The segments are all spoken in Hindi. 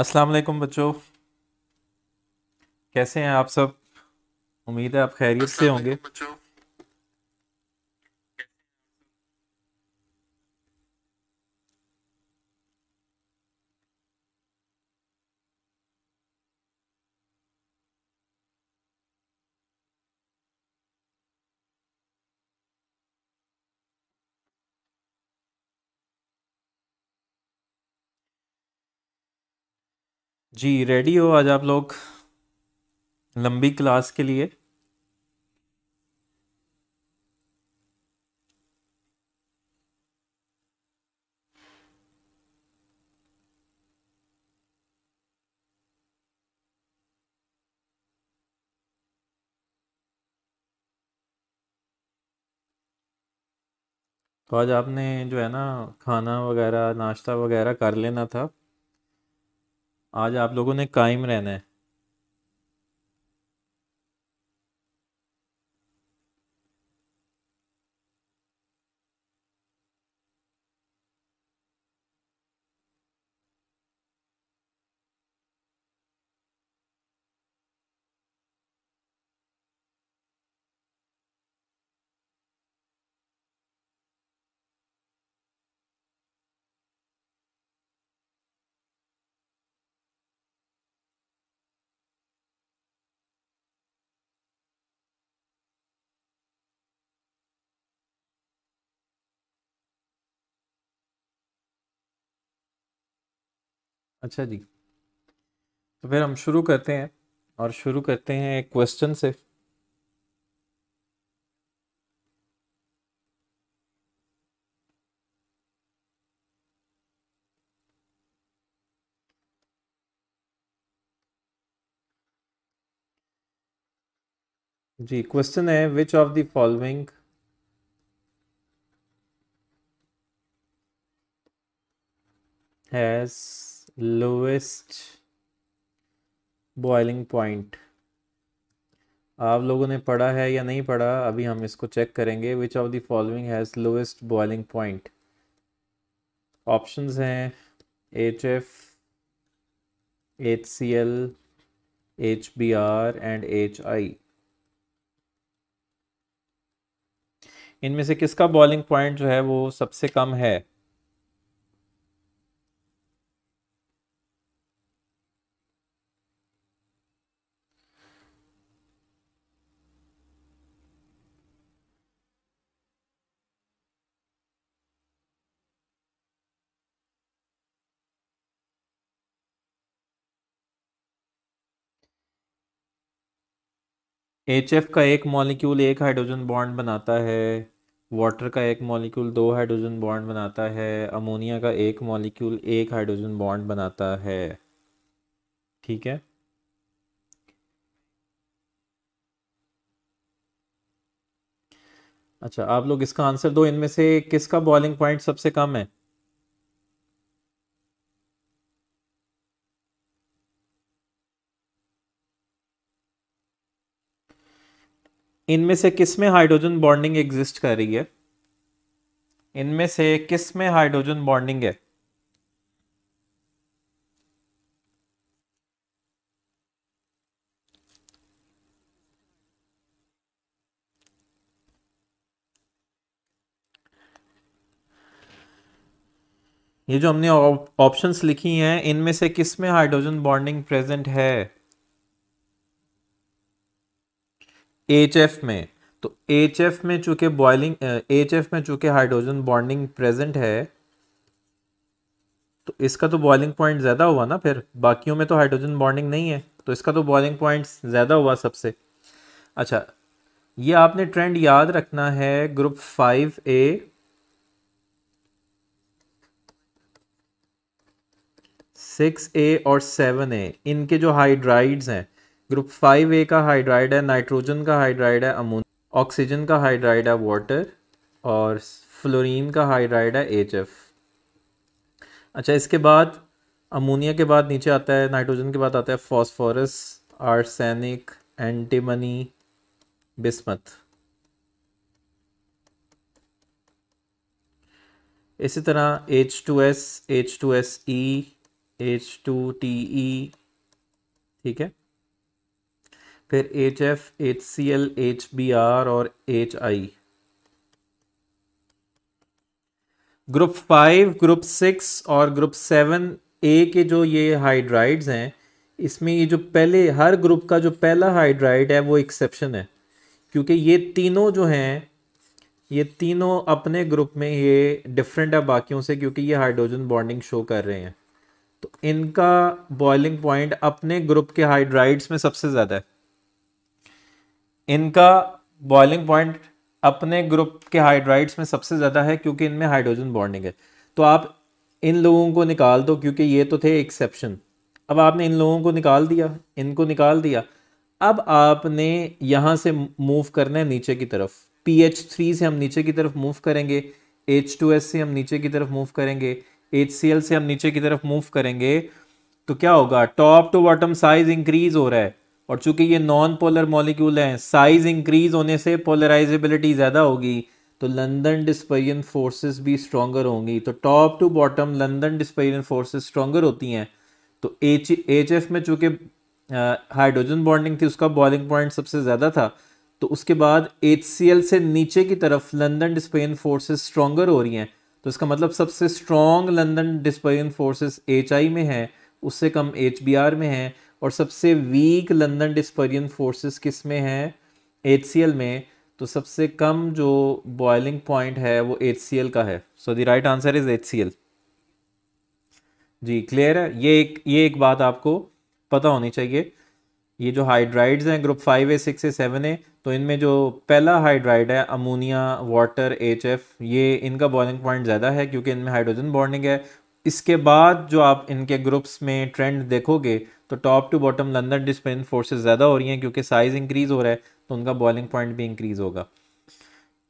अस्सलाम वालेकुम बच्चों कैसे हैं आप सब उम्मीद है आप खैरियत से होंगे जी रेडी हो आज आप लोग लंबी क्लास के लिए तो आज आपने जो है ना खाना वगैरह नाश्ता वगैरह कर लेना था आज आप लोगों ने कायम रहना है अच्छा जी तो फिर हम शुरू करते हैं और शुरू करते हैं एक क्वेश्चन से जी क्वेश्चन है which of the following has lowest boiling point आप लोगों ने पढ़ा है या नहीं पढ़ा अभी हम इसको चेक करेंगे which of the following has lowest boiling point options हैं H F H C L H B R and H I इनमें से किसका बॉइलिंग पॉइंट जो है वो सबसे कम है एच का एक मॉलिक्यूल एक हाइड्रोजन बॉन्ड बनाता है वाटर का एक मॉलिक्यूल दो हाइड्रोजन बॉन्ड बनाता है अमोनिया का एक मॉलिक्यूल एक हाइड्रोजन बॉन्ड बनाता है ठीक है अच्छा आप लोग इसका आंसर दो इनमें से किसका बॉइलिंग पॉइंट सबसे कम है इनमें से किस में हाइड्रोजन बॉन्डिंग एग्जिस्ट कर रही है इनमें से किस में हाइड्रोजन बॉन्डिंग है ये जो हमने ऑप्शंस लिखी हैं इनमें से किस में हाइड्रोजन बॉन्डिंग प्रेजेंट है एच एफ में तो एच एफ में चूंकि बॉइलिंग एच एफ में चूंकि हाइड्रोजन बॉन्डिंग प्रेजेंट है तो इसका तो बॉइलिंग पॉइंट ज़्यादा हुआ ना फिर बाकियों में तो हाइड्रोजन बॉन्डिंग नहीं है तो इसका तो बॉइलिंग पॉइंट ज़्यादा हुआ सबसे अच्छा ये आपने ट्रेंड याद रखना है group five A six A और सेवन ए इनके जो हाइड्राइड्स हैं ग्रुप फाइव ए का हाइड्राइड है नाइट्रोजन का हाइड्राइड है अमोन ऑक्सीजन का हाइड्राइड है वाटर और फ्लोरीन का हाइड्राइड है एच एफ अच्छा इसके बाद अमोनिया के बाद नीचे आता है नाइट्रोजन के बाद आता है फॉस्फोरस आर्सेनिक एंटीमनी बिस्मत इसी तरह H H H two two S S E two T E ठीक है फिर H F H C L H B R और H I group five group six और ग्रुप सेवन ए के जो ये हाइड्राइड्स हैं इसमें ये जो पहले हर ग्रुप का जो पहला हाइड्राइड है वो एक्सेप्शन है क्योंकि ये तीनों जो हैं ये तीनों अपने ग्रुप में ये डिफरेंट है बाकियों से क्योंकि ये हाइड्रोजन बॉन्डिंग शो कर रहे हैं तो इनका बॉइलिंग पॉइंट अपने ग्रुप के हाइड्राइड्स में सबसे ज़्यादा है इनका बॉइलिंग पॉइंट अपने ग्रुप के हाइड्राइड्स में सबसे ज़्यादा है क्योंकि इनमें हाइड्रोजन बॉन्डिंग है तो आप इन लोगों को निकाल दो क्योंकि ये तो थे एक्सेप्शन अब आपने इन लोगों को निकाल दिया इनको निकाल दिया अब आपने यहाँ से मूव करना है नीचे की तरफ पी एच थ्री से हम नीचे की तरफ मूव करेंगे एच टू एस से हम नीचे की तरफ मूव करेंगे एच सी एल से हम नीचे की तरफ मूव करेंगे तो क्या होगा top to bottom size increase हो रहा है और चूंकि ये नॉन पोलर मॉलिक्यूल हैं साइज इंक्रीज होने से पोलराइजेबिलिटी ज़्यादा होगी तो लंदन डिस्पेरियन फोर्सेस भी स्ट्रॉगर होंगी तो top to bottom London dispersion forces stronger होती हैं तो एच एच एफ में चूँकि हाइड्रोजन बॉन्डिंग थी उसका बॉइलिंग पॉइंट सबसे ज़्यादा था तो उसके बाद एच सी एल से नीचे की तरफ लंदन डिस्पेरियन फोर्सेस स्ट्रॉगर हो रही हैं तो इसका मतलब सबसे strong London dispersion forces H I में है उससे कम एच बी आर में है और सबसे वीक लंदन डिस्परियन फोर्सेस किस में हैं एच में तो सबसे कम जो बॉइलिंग पॉइंट है वो एच का है so the right answer is H जी क्लियर है ये एक ये एक बात आपको पता होनी चाहिए ये जो हाइड्राइड्स हैं group five A six A seven A तो इनमें जो पहला हाइड्राइड है अमोनिया वाटर एच एफ ये इनका बॉइलिंग पॉइंट ज़्यादा है क्योंकि इनमें हाइड्रोजन बॉन्डिंग है इसके बाद जो आप इनके ग्रुप्स में ट्रेंड देखोगे तो top to bottom London dispersion forces ज़्यादा हो रही हैं क्योंकि साइज़ इंक्रीज़ हो रहा है तो उनका बॉइलिंग पॉइंट भी इंक्रीज़ होगा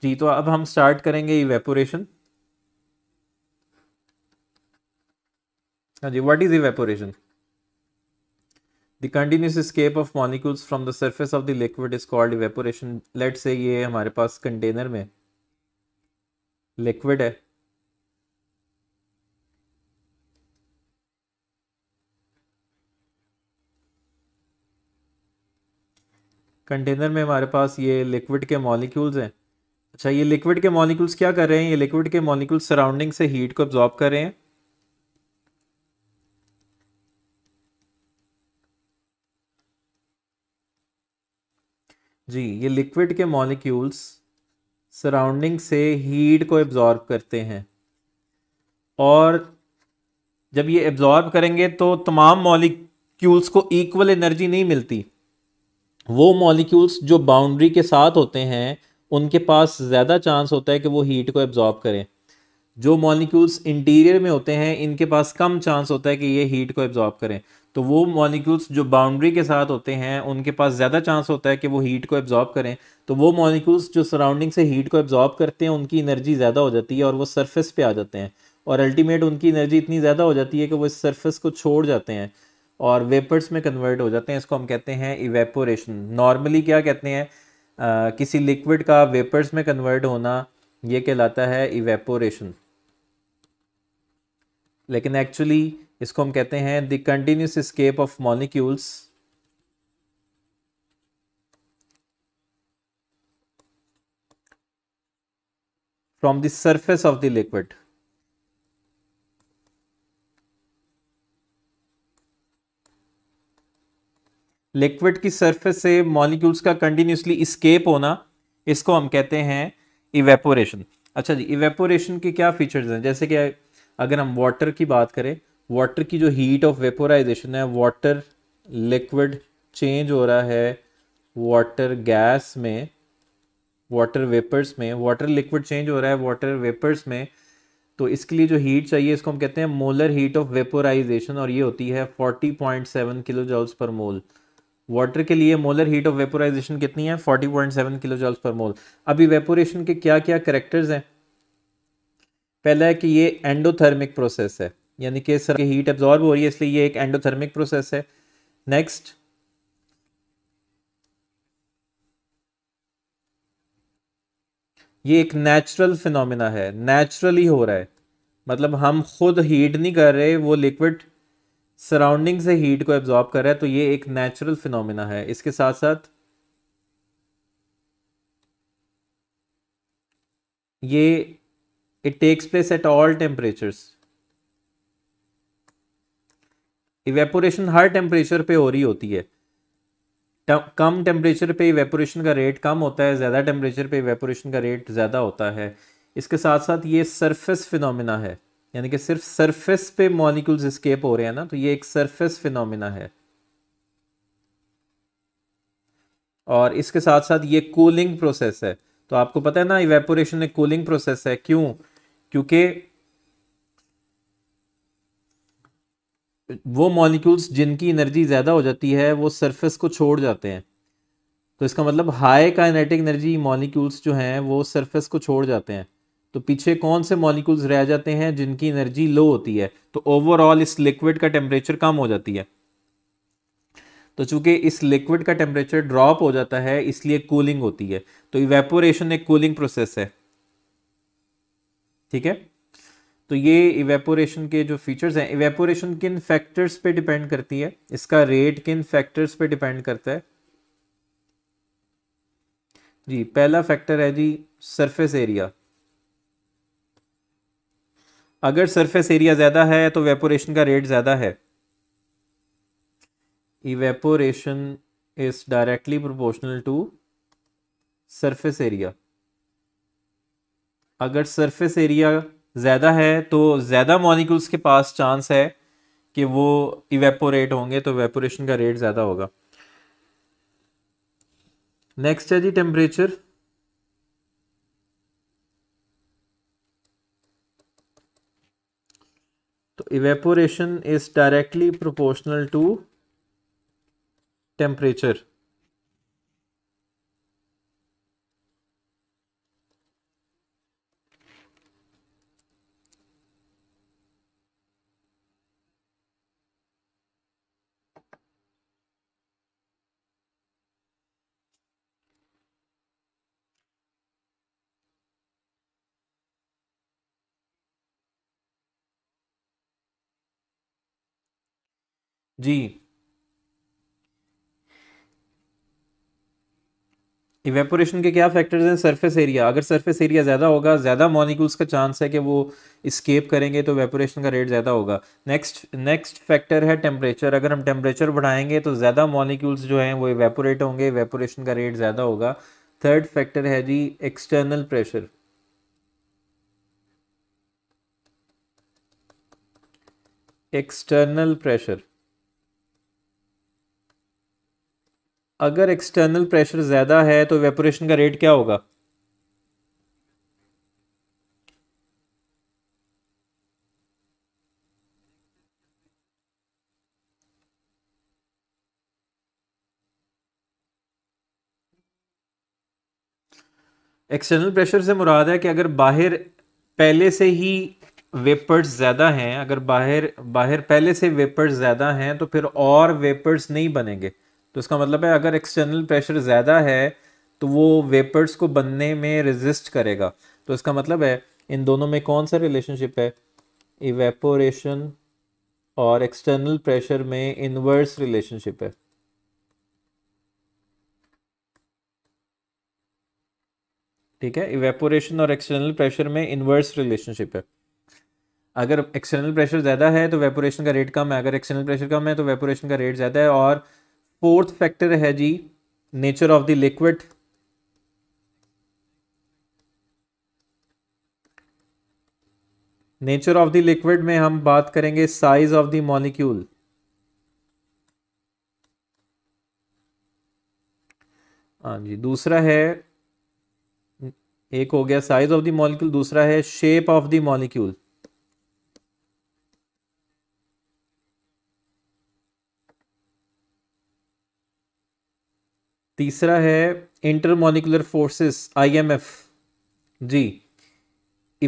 जी तो अब हम स्टार्ट करेंगे इवेपोरेशन हाँ जी what is evaporation the continuous escape of molecules from the surface of the liquid is called evaporation let's से ये हमारे पास कंटेनर में लिक्विड है कंटेनर में हमारे पास ये लिक्विड के मॉलिक्यूल्स हैं अच्छा ये लिक्विड के मॉलिक्यूल्स क्या कर रहे हैं ये लिक्विड के मॉलिक्यूल्स सराउंडिंग से हीट को एब्जॉर्ब कर रहे हैं जी ये लिक्विड के मॉलिक्यूल्स सराउंडिंग से हीट को एब्जॉर्ब करते हैं और जब ये एब्जॉर्ब करेंगे तो तमाम मॉलिक्यूल्स को इक्वल एनर्जी नहीं मिलती वो मॉलिक्यूल्स जो बाउंड्री के साथ होते हैं उनके पास ज़्यादा चांस होता है कि वो हीट को एब्जॉर्ब करें जो मॉलिक्यूल्स इंटीरियर में होते हैं इनके पास कम चांस होता है कि ये हीट को एब्जॉर्ब करें तो वो मॉलिक्यूल्स जो बाउंड्री के साथ होते हैं उनके पास ज़्यादा चांस होता है कि वो हीट को एब्जॉर्ब करें तो वो मॉलिक्यूल्स जो सराउंडिंग से हीट को एब्जॉर्ब करते हैं उनकी एनर्जी ज़्यादा हो जाती है और वो सरफेस पे आ जाते हैं और अल्टीमेट उनकी एनर्जी इतनी ज़्यादा हो जाती है कि वो इस सर्फेस को छोड़ जाते हैं और वेपर्स में कन्वर्ट हो जाते हैं इसको हम कहते हैं इवेपोरेशन नॉर्मली क्या कहते हैं किसी लिक्विड का वेपर्स में कन्वर्ट होना ये कहलाता है इवेपोरेशन लेकिन एक्चुअली इसको हम कहते हैं the continuous escape of molecules from the surface of the liquid liquid की सरफेस से मॉलिक्यूल्स का कंटिन्यूसली स्केप होना इसको हम कहते हैं इवेपोरेशन अच्छा जी इवेपोरेशन के क्या फीचर्स हैं जैसे कि अगर हम वाटर की बात करें वाटर की जो हीट ऑफ वेपोराइजेशन है वाटर लिक्विड चेंज हो रहा है वाटर गैस में वाटर वेपर्स में वाटर लिक्विड चेंज हो रहा है वाटर वेपर्स में तो इसके लिए जो हीट चाहिए इसको हम कहते हैं मोलर हीट ऑफ वेपोराइजेशन और ये होती है 40.7 किलो जॉल्स पर मोल वाटर के लिए मोलर हीट ऑफ वेपोराइजेशन कितनी है 40.7 किलो जॉल्स पर मोल अभी वेपोरेशन के क्या क्या करेक्टर्स हैं पहला है कि ये एंडोथर्मिक प्रोसेस है यानी कि सर हीट एब्जॉर्ब हो रही है इसलिए ये एक एंडोथर्मिक प्रोसेस है नेक्स्ट ये एक नेचुरल फिनोमिना है नेचुरली हो रहा है मतलब हम खुद हीट नहीं कर रहे वो लिक्विड सराउंडिंग से हीट को एब्जॉर्ब कर रहा है तो ये एक नेचुरल फिनोमिना है इसके साथ साथ ये it takes place at all temperature evaporation हर टेम्परेचर पे हो रही होती है कम टेम्परेचर पे इवेपोरेशन का रेट कम होता है ज़्यादा टेम्परेचर पे इवेपोरेशन का रेट ज़्यादा होता है इसके साथ साथ ये सरफेस फिनोमिना है यानी कि सिर्फ सरफेस पे मॉलिक्यूल्स स्केप हो रहे हैं ना तो ये एक सरफेस फिनोमिना है और इसके साथ साथ ये कूलिंग प्रोसेस है तो आपको पता है ना इवेपोरेशन एक कूलिंग प्रोसेस है क्यों क्योंकि वो मॉलिक्यूल्स जिनकी एनर्जी ज़्यादा हो जाती है वो सरफेस को छोड़ जाते हैं तो इसका मतलब हाई काइनेटिक एनर्जी मॉलिक्यूल्स जो हैं वो सरफेस को छोड़ जाते हैं तो पीछे कौन से मॉलिक्यूल्स रह जाते हैं जिनकी एनर्जी लो होती है तो ओवरऑल इस लिक्विड का टेम्परेचर कम हो जाती है तो चूंकि इस लिक्विड का टेम्परेचर ड्रॉप हो जाता है इसलिए कूलिंग होती है तो इवेपोरेशन एक कूलिंग प्रोसेस है ठीक है तो ये इवेपोरेशन के जो फीचर्स हैं इवेपोरेशन किन फैक्टर्स पे डिपेंड करती है इसका रेट किन फैक्टर्स पे डिपेंड करता है जी पहला फैक्टर है जी सरफेस एरिया अगर सरफेस एरिया ज़्यादा है तो वेपोरेशन का रेट ज़्यादा है evaporation is directly proportional to surface area अगर सरफेस एरिया ज़्यादा है तो ज़्यादा मॉलिक्यूल्स के पास चांस है कि वो इवेपोरेट होंगे तो वेपोरेशन का रेट ज़्यादा होगा नेक्स्ट है जी टेम्परेचर तो evaporation is directly proportional to temperature जी इवेपोरेशन के क्या फैक्टर्स हैं सरफेस एरिया अगर सरफेस एरिया ज़्यादा होगा ज़्यादा मॉलिक्यूल्स का चांस है कि वो स्केप करेंगे तो वेपोरेशन का रेट ज़्यादा होगा नेक्स्ट नेक्स्ट फैक्टर है टेम्परेचर अगर हम टेम्परेचर बढ़ाएंगे तो ज़्यादा मॉलिक्यूल्स जो हैं वो इवेपोरेट होंगे वेपोरेशन का रेट ज़्यादा होगा थर्ड फैक्टर है जी एक्सटर्नल प्रेशर एक्सटर्नल प्रेशर अगर एक्सटर्नल प्रेशर ज़्यादा है तो वेपोरेशन का रेट क्या होगा एक्सटर्नल प्रेशर से मुराद है कि अगर बाहर पहले से ही वेपर्स ज़्यादा हैं अगर बाहर बाहर पहले से वेपर्स ज़्यादा हैं तो फिर और वेपर्स नहीं बनेंगे तो इसका मतलब है अगर एक्सटर्नल प्रेशर ज़्यादा है तो वो वेपर्स को बनने में रेजिस्ट करेगा तो इसका मतलब है इन दोनों में कौन सा रिलेशनशिप है इवेपोरेशन और एक्सटर्नल प्रेशर में इनवर्स रिलेशनशिप है ठीक है इवेपोरेशन और एक्सटर्नल प्रेशर में इनवर्स रिलेशनशिप है अगर एक्सटर्नल प्रेशर ज़्यादा है तो वेपोरेशन का रेट कम है अगर एक्सटर्नल प्रेशर कम है तो वेपोरेशन का रेट ज़्यादा है और फोर्थ फैक्टर है जी nature of the liquid nature of the liquid में हम बात करेंगे साइज ऑफ द मॉलिक्यूल हाँ जी दूसरा है एक हो गया साइज ऑफ द मॉलिक्यूल दूसरा है शेप ऑफ द मॉलिक्यूल तीसरा है इंटरमोलिकुलर फोर्सेस आईएमएफ जी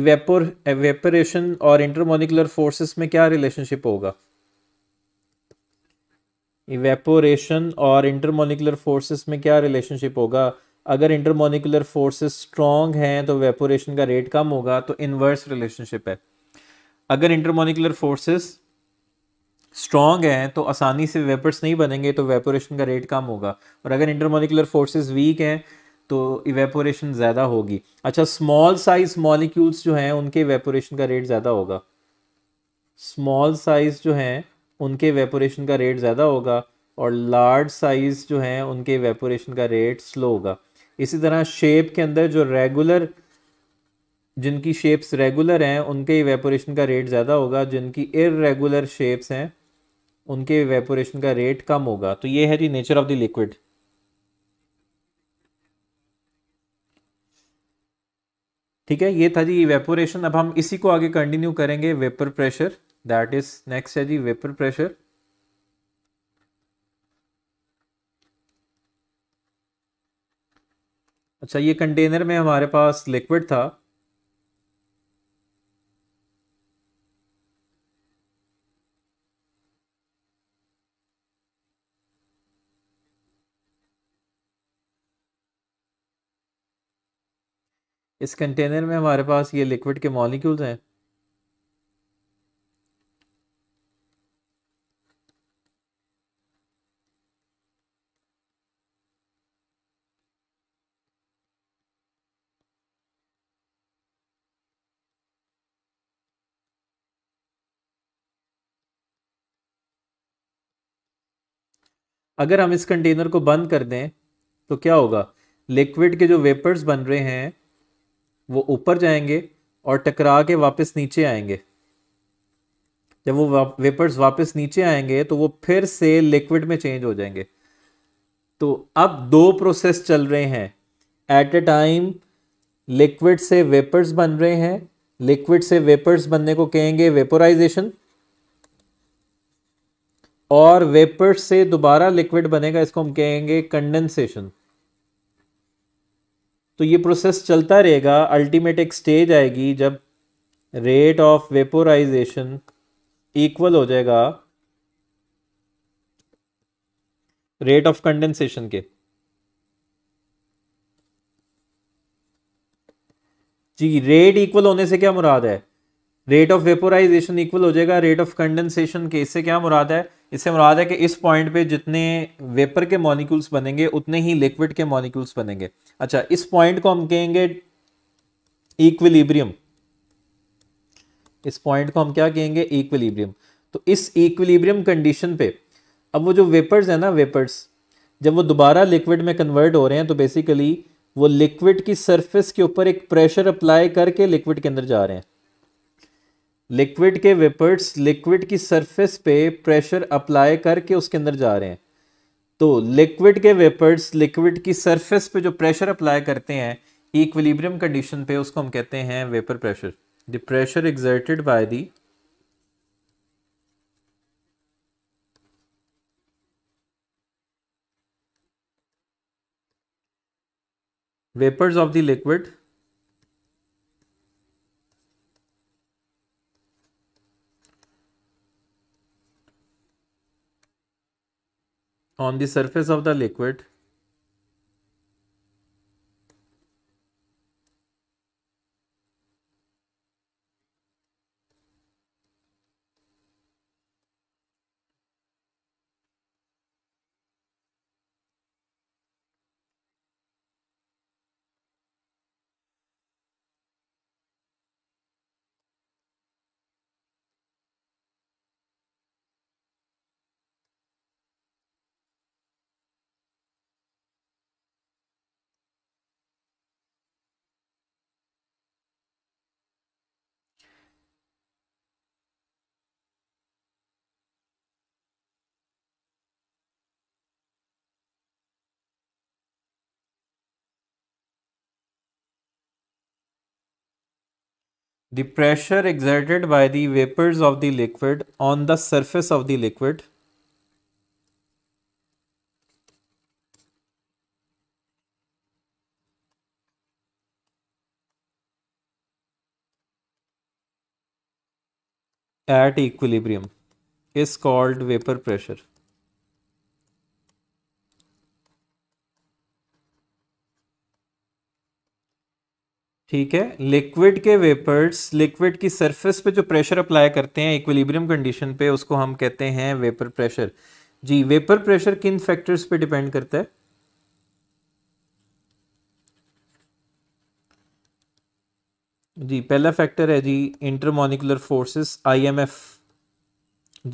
इवेपोर एवेपोरेशन और इंटरमोलिकुलर फोर्सेस में क्या रिलेशनशिप होगा इवेपोरेशन और इंटरमोलिकुलर फोर्सेस में क्या रिलेशनशिप होगा अगर इंटरमोलिकुलर फोर्सेस स्ट्रॉन्ग हैं तो वेपोरेशन का रेट कम होगा तो इनवर्स रिलेशनशिप है अगर इंटरमोलिकुलर फोर्सेस स्ट्रॉन्ग हैं तो आसानी से वेपर्स नहीं बनेंगे तो वेपोरेशन का रेट कम होगा और अगर इंटरमोलिकुलर फोर्सेस वीक हैं तो इवेपोरेशन ज़्यादा होगी अच्छा स्मॉल साइज मॉलिक्यूल्स जो हैं उनके वेपोरेशन का रेट ज़्यादा होगा स्मॉल साइज जो हैं उनके वेपोरेशन का रेट ज़्यादा होगा और लार्ज साइज़ जो हैं उनके वेपोरेशन का रेट स्लो होगा इसी तरह शेप के अंदर जो रेगुलर जिनकी शेप्स रेगुलर हैं उनके वेपोरेशन का रेट ज़्यादा होगा जिनकी इरेगुलर शेप्स हैं उनके वेपोरेशन का रेट कम होगा तो ये है जी नेचर ऑफ द लिक्विड ठीक है ये था जी वेपोरेशन अब हम इसी को आगे कंटिन्यू करेंगे vapour pressure that is next है जी वेपर प्रेशर अच्छा ये कंटेनर में हमारे पास लिक्विड था इस कंटेनर में हमारे पास ये लिक्विड के मॉलिक्यूल्स हैं अगर हम इस कंटेनर को बंद कर दें तो क्या होगा लिक्विड के जो वेपर्स बन रहे हैं वो ऊपर जाएंगे और टकरा के वापस नीचे आएंगे जब वो वेपर्स वापस नीचे आएंगे तो वो फिर से लिक्विड में चेंज हो जाएंगे तो अब दो प्रोसेस चल रहे हैं एट ए टाइम लिक्विड से वेपर्स बन रहे हैं लिक्विड से वेपर्स बनने को कहेंगे वेपोराइजेशन और वेपर्स से दोबारा लिक्विड बनेगा इसको हम कहेंगे कंडेंसेशन तो ये प्रोसेस चलता रहेगा अल्टीमेट एक स्टेज आएगी जब रेट ऑफ वेपोराइजेशन इक्वल हो जाएगा रेट ऑफ कंडेंसेशन के जी रेट इक्वल होने से क्या मुराद है रेट ऑफ वेपोराइजेशन इक्वल हो जाएगा रेट ऑफ कंडेंसेशन के इससे क्या मुराद है इससे मुराद है कि इस पॉइंट पे जितने वेपर के मॉलिक्यूल्स बनेंगे उतने ही लिक्विड के मॉलिक्यूल्स बनेंगे अच्छा इस पॉइंट को हम कहेंगे इक्विलिब्रियम इस पॉइंट को हम क्या कहेंगे इक्विलिब्रियम तो इस इक्विलिब्रियम कंडीशन पे अब वो जो वेपर्स है ना वेपर्स जब वो दोबारा लिक्विड में कन्वर्ट हो रहे हैं तो बेसिकली वो लिक्विड की सरफेस के ऊपर एक प्रेशर अप्लाई करके लिक्विड के अंदर जा रहे हैं लिक्विड के वेपर्स लिक्विड की सरफेस पे प्रेशर अप्लाई करके उसके अंदर जा रहे हैं तो लिक्विड के वेपर्स लिक्विड की सरफेस पे जो प्रेशर अप्लाई करते हैं इक्विलिब्रियम कंडीशन पे उसको हम कहते हैं vapour pressure the pressure exerted by the vapors of the liquid on the surface of the liquid the pressure exerted by the vapors of the liquid on the surface of the liquid at equilibrium is called vapor pressure. ठीक है लिक्विड के वेपर्स लिक्विड की सरफेस पे जो प्रेशर अप्लाई करते हैं इक्विलिब्रियम कंडीशन पे उसको हम कहते हैं वेपर प्रेशर जी वेपर प्रेशर किन फैक्टर्स पे डिपेंड करता है जी पहला फैक्टर है जी इंटरमोनिकुलर फोर्सेस आईएमएफ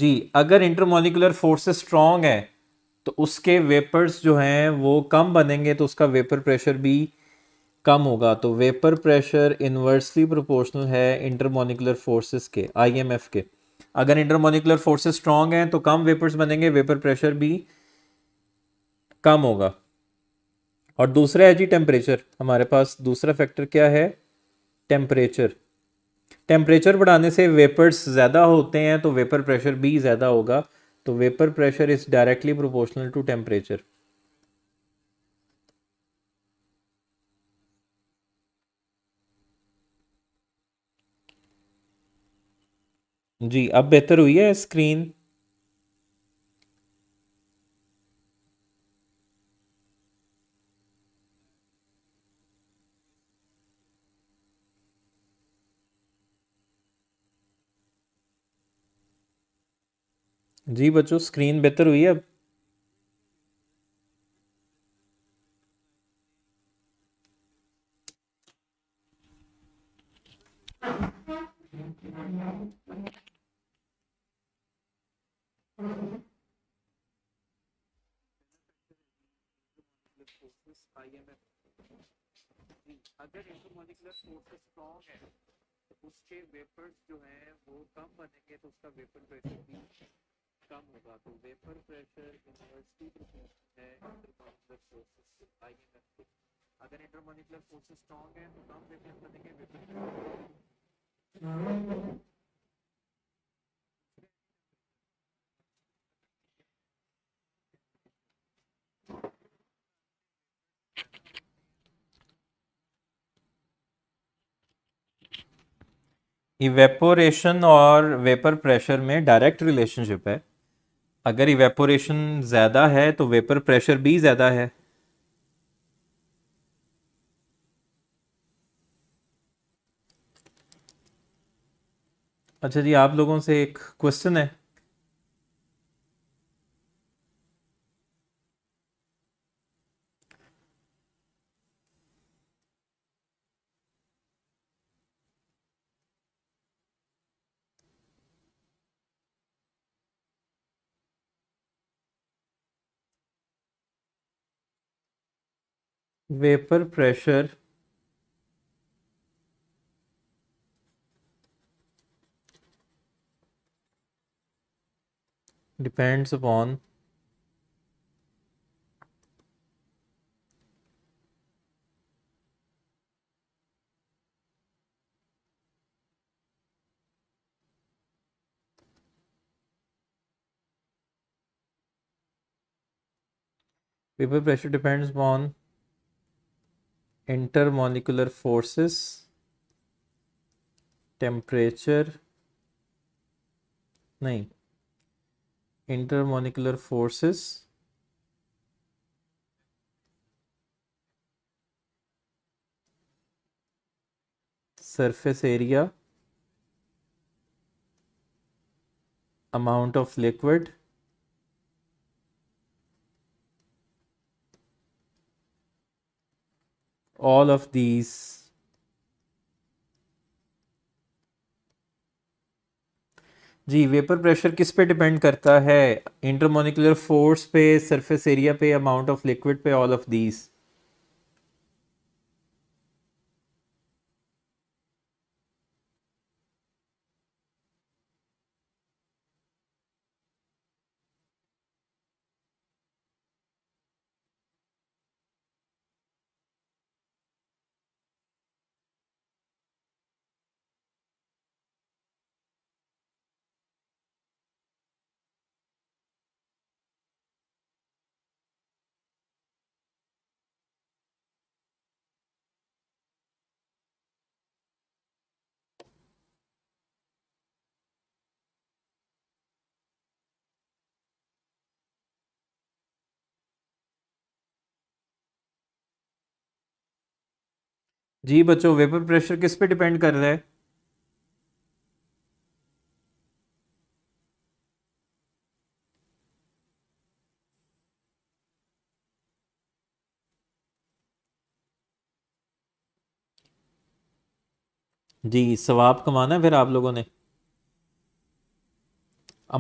जी अगर इंटरमोनिकुलर फोर्सेस स्ट्रांग है तो उसके वेपर्स जो हैं वो कम बनेंगे तो उसका वेपर प्रेशर भी कम होगा तो वेपर प्रेशर इन्वर्सली प्रोपोर्शनल है इंटरमोनिकुलर फोर्सेस के आईएमएफ के अगर इंटरमोनिकुलर फोर्सेस स्ट्रांग हैं तो कम वेपर्स बनेंगे वेपर प्रेशर भी कम होगा और दूसरा है जी टेम्परेचर हमारे पास दूसरा फैक्टर क्या है टेम्परेचर टेम्परेचर बढ़ाने से वेपर्स ज़्यादा होते हैं तो वेपर प्रेशर भी ज़्यादा होगा तो vapour pressure is directly proportional to temperature जी अब बेहतर हुई है स्क्रीन जी बच्चों स्क्रीन बेहतर हुई है अब अगर इंटरमोलिकुलर फोर्सेस स्ट्रॉन्ग है तो उसके वेपर्स जो हैं वो कम बनेंगे तो उसका वेपर प्रेशर भी कम होगा तो वेपर प्रेशर इनवर्सली प्रोपोर्शनल है इंटरमोलिकुलर फोर्सेस से आईएमएफ के अगर इंटरमोलिकुलर फोर्सेस स्ट्रॉन्ग है तो कम वेपर बनेंगे वेपर प्रेशर इवेपोरेशन और वेपर प्रेशर में डायरेक्ट रिलेशनशिप है अगर इवेपोरेशन ज़्यादा है तो वेपर प्रेशर भी ज़्यादा है अच्छा जी आप लोगों से एक क्वेश्चन है vapor pressure depends upon vapor pressure depends upon intermolecular forces, temperature, नहीं intermolecular forces surface area amount of liquid all of these जी वेपर प्रेशर किस पे डिपेंड करता है इंटरमोनिकुलर फोर्स पे सरफेस एरिया पे अमाउंट ऑफ लिक्विड पे ऑल ऑफ दीज जी बच्चों वेपर प्रेशर किस पे डिपेंड कर रहा है जी सवाब कमाना है फिर आप लोगों ने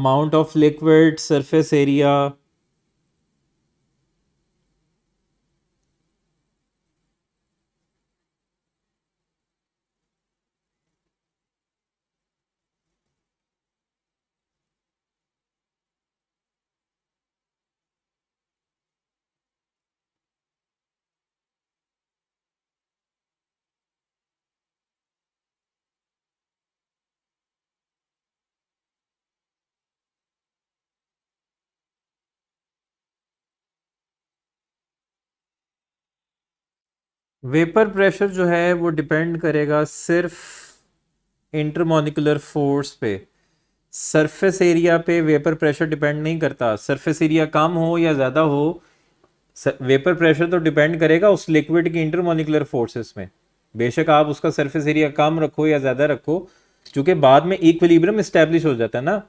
amount of liquid surface area vapour pressure जो है वो डिपेंड करेगा सिर्फ इंटरमोनिकुलर फोर्स पे सरफेस एरिया पे वेपर प्रेशर डिपेंड नहीं करता सरफेस एरिया कम हो या ज़्यादा हो वेपर प्रेशर तो डिपेंड करेगा उस लिक्विड की इंटरमोनिकुलर फोर्सेस में बेशक आप उसका सरफेस एरिया कम रखो या ज़्यादा रखो क्योंकि बाद में इक्विलिब्रियम इस्टेब्लिश हो जाता है ना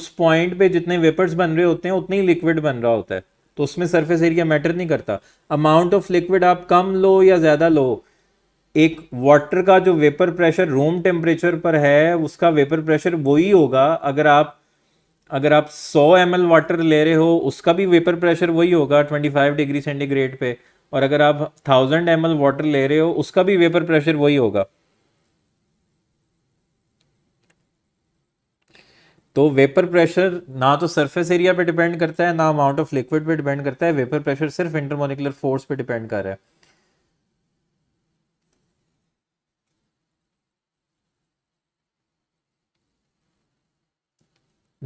उस पॉइंट पे जितने वेपर्स बन रहे होते हैं उतने ही लिक्विड बन रहा होता है तो उसमें सरफेस एरिया मैटर नहीं करता अमाउंट ऑफ लिक्विड आप कम लो या ज़्यादा लो एक वाटर का जो वेपर प्रेशर रूम टेम्परेचर पर है उसका वेपर प्रेशर वही होगा अगर आप अगर आप 100 एम वाटर ले रहे हो उसका भी वेपर प्रेशर वही होगा 25 डिग्री सेंटीग्रेड पे और अगर आप 1000 एम वाटर ले रहे हो उसका भी वेपर प्रेशर वही होगा तो वेपर प्रेशर ना तो सरफेस एरिया पे डिपेंड करता है ना अमाउंट ऑफ लिक्विड पे डिपेंड करता है वेपर प्रेशर सिर्फ इंटरमोलिकुलर फोर्स पे डिपेंड कर रहा है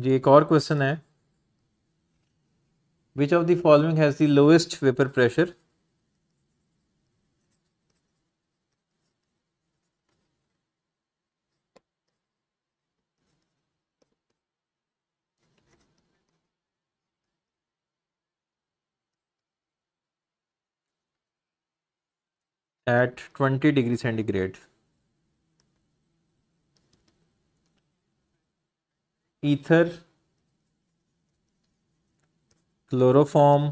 जी एक और क्वेश्चन है which of the following has the lowest vapour pressure at 20 degree centigrade. Ether, chloroform,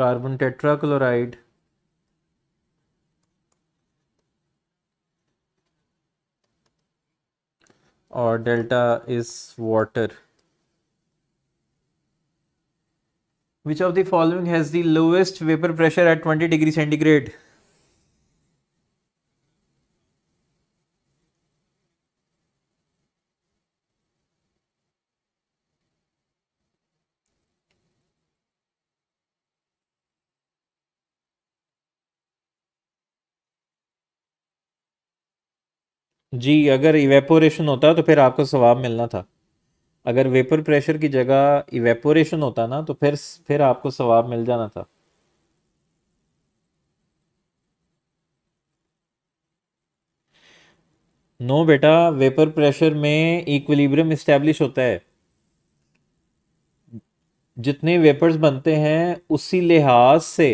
carbon tetrachloride, or delta is water. Which of the following has the lowest vapor pressure at 20 degree centigrade? जी अगर इवेपोरेशन होता तो फिर आपको सवाब मिलना था अगर वेपर प्रेशर की जगह इवेपोरेशन होता ना तो फिर फिर आपको सवाब मिल जाना था नो बेटा वेपर प्रेशर में इक्विलिब्रियम इस्टेब्लिश होता है जितने वेपर्स बनते हैं उसी लिहाज से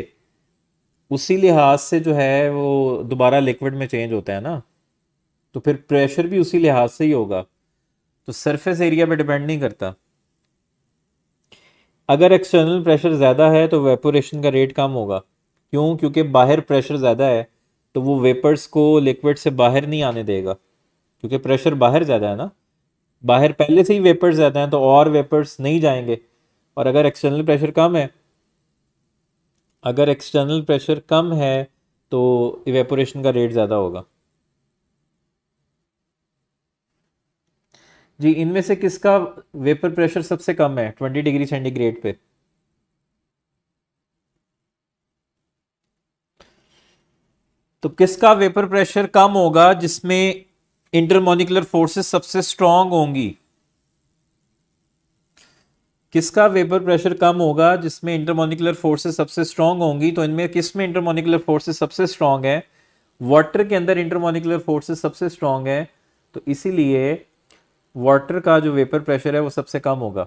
उसी लिहाज से जो है वो दोबारा लिक्विड में चेंज होता है ना तो फिर प्रेशर भी उसी लिहाज से ही होगा तो सरफेस एरिया पे डिपेंड नहीं करता अगर एक्सटर्नल प्रेशर ज़्यादा है तो वेपोरेशन का रेट कम होगा क्यों क्योंकि बाहर प्रेशर ज़्यादा है तो वो वेपर्स को लिक्विड से बाहर नहीं आने देगा क्योंकि प्रेशर बाहर ज़्यादा है ना बाहर पहले से ही वेपर्स ज़्यादा हैं तो और वेपर्स नहीं जाएंगे और अगर एक्सटर्नल प्रेशर कम है अगर एक्सटर्नल प्रेशर कम है तो इवेपोरेशन का रेट ज़्यादा होगा जी इनमें से किसका वेपर प्रेशर सबसे कम है ट्वेंटी डिग्री सेंटीग्रेड पे तो किसका वेपर प्रेशर कम होगा जिसमें इंटरमोनिकुलर फोर्सेस सबसे स्ट्रांग होंगी किसका वेपर प्रेशर कम होगा जिसमें इंटरमोनिकुलर फोर्सेस सबसे स्ट्रांग होंगी तो इनमें किसमें इंटरमोनिकुलर फोर्सेस सबसे स्ट्रांग है वाटर के अंदर इंटरमोनिकुलर फोर्सेस सबसे स्ट्रांग है तो इसीलिए वाटर का जो वेपर प्रेशर है वो सबसे कम होगा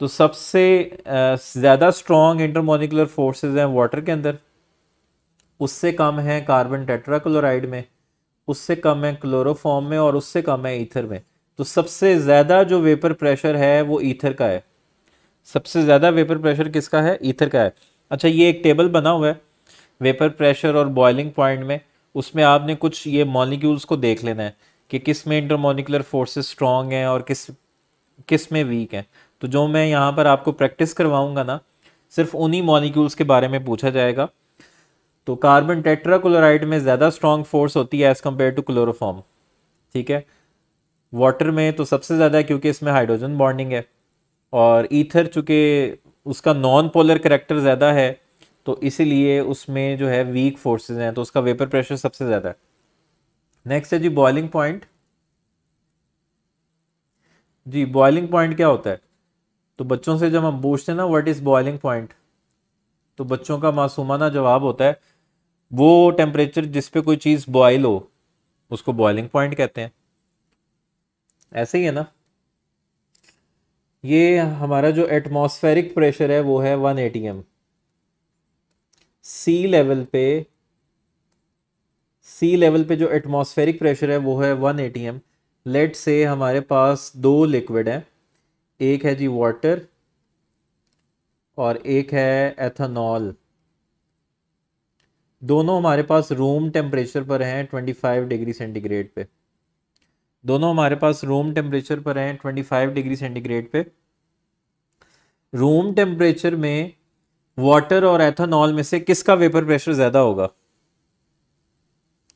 तो सबसे ज़्यादा स्ट्रॉन्ग इंटरमोलिकुलर फोर्सेस हैं वाटर के अंदर उससे कम है कार्बन टेट्राक्लोराइड में उससे कम है क्लोरोफॉर्म में और उससे कम है ईथर में तो सबसे ज़्यादा जो वेपर प्रेशर है वो ईथर का है सबसे ज़्यादा वेपर प्रेशर किसका है ईथर का है अच्छा ये एक टेबल बना हुआ है वेपर प्रेशर और बॉयलिंग पॉइंट में उसमें आपने कुछ ये मॉलिक्यूल्स को देख लेना है कि किस में इंटरमोनिकुलर फोर्सेस स्ट्रॉन्ग हैं और किस किस में वीक हैं तो जो मैं यहाँ पर आपको प्रैक्टिस करवाऊँगा ना सिर्फ उन्हीं मॉलिक्यूल्स के बारे में पूछा जाएगा तो कार्बन टेट्राक्लोराइड में ज़्यादा स्ट्रॉन्ग फोर्स होती है एज़ कम्पेयर टू क्लोरोफॉर्म ठीक है वाटर में तो सबसे ज़्यादा क्योंकि इसमें हाइड्रोजन बॉन्डिंग है और ईथर चूँकि उसका नॉन पोलर करेक्टर ज़्यादा है तो इसीलिए उसमें जो है वीक फोर्सेज हैं तो उसका वेपर प्रेशर सबसे ज़्यादा है नेक्स्ट है जी बॉइलिंग पॉइंट जी बॉइलिंग पॉइंट क्या होता है तो बच्चों से जब हम पूछते हैं ना व्हाट इज़ बॉइलिंग पॉइंट तो बच्चों का मासूमाना जवाब होता है वो टेम्परेचर जिसपे कोई चीज़ बॉइल हो उसको बॉइलिंग पॉइंट कहते हैं ऐसे ही है ना ये हमारा जो एटमॉस्फेरिक प्रेशर है वो है 180 एटीएम सी लेवल पे सी लेवल पे जो एटमॉस्फेरिक प्रेशर है वो है वन एटी एम लेट से हमारे पास दो लिक्विड हैं एक है जी वाटर और एक है एथानॉल दोनों हमारे पास रूम टेम्परेचर पर हैं 25 डिग्री सेंटीग्रेड पे दोनों हमारे पास रूम टेम्परेचर पर हैं 25 डिग्री सेंटीग्रेड पे रूम टेम्परेचर में वाटर और एथानॉल में से किसका वेपर प्रेशर ज़्यादा होगा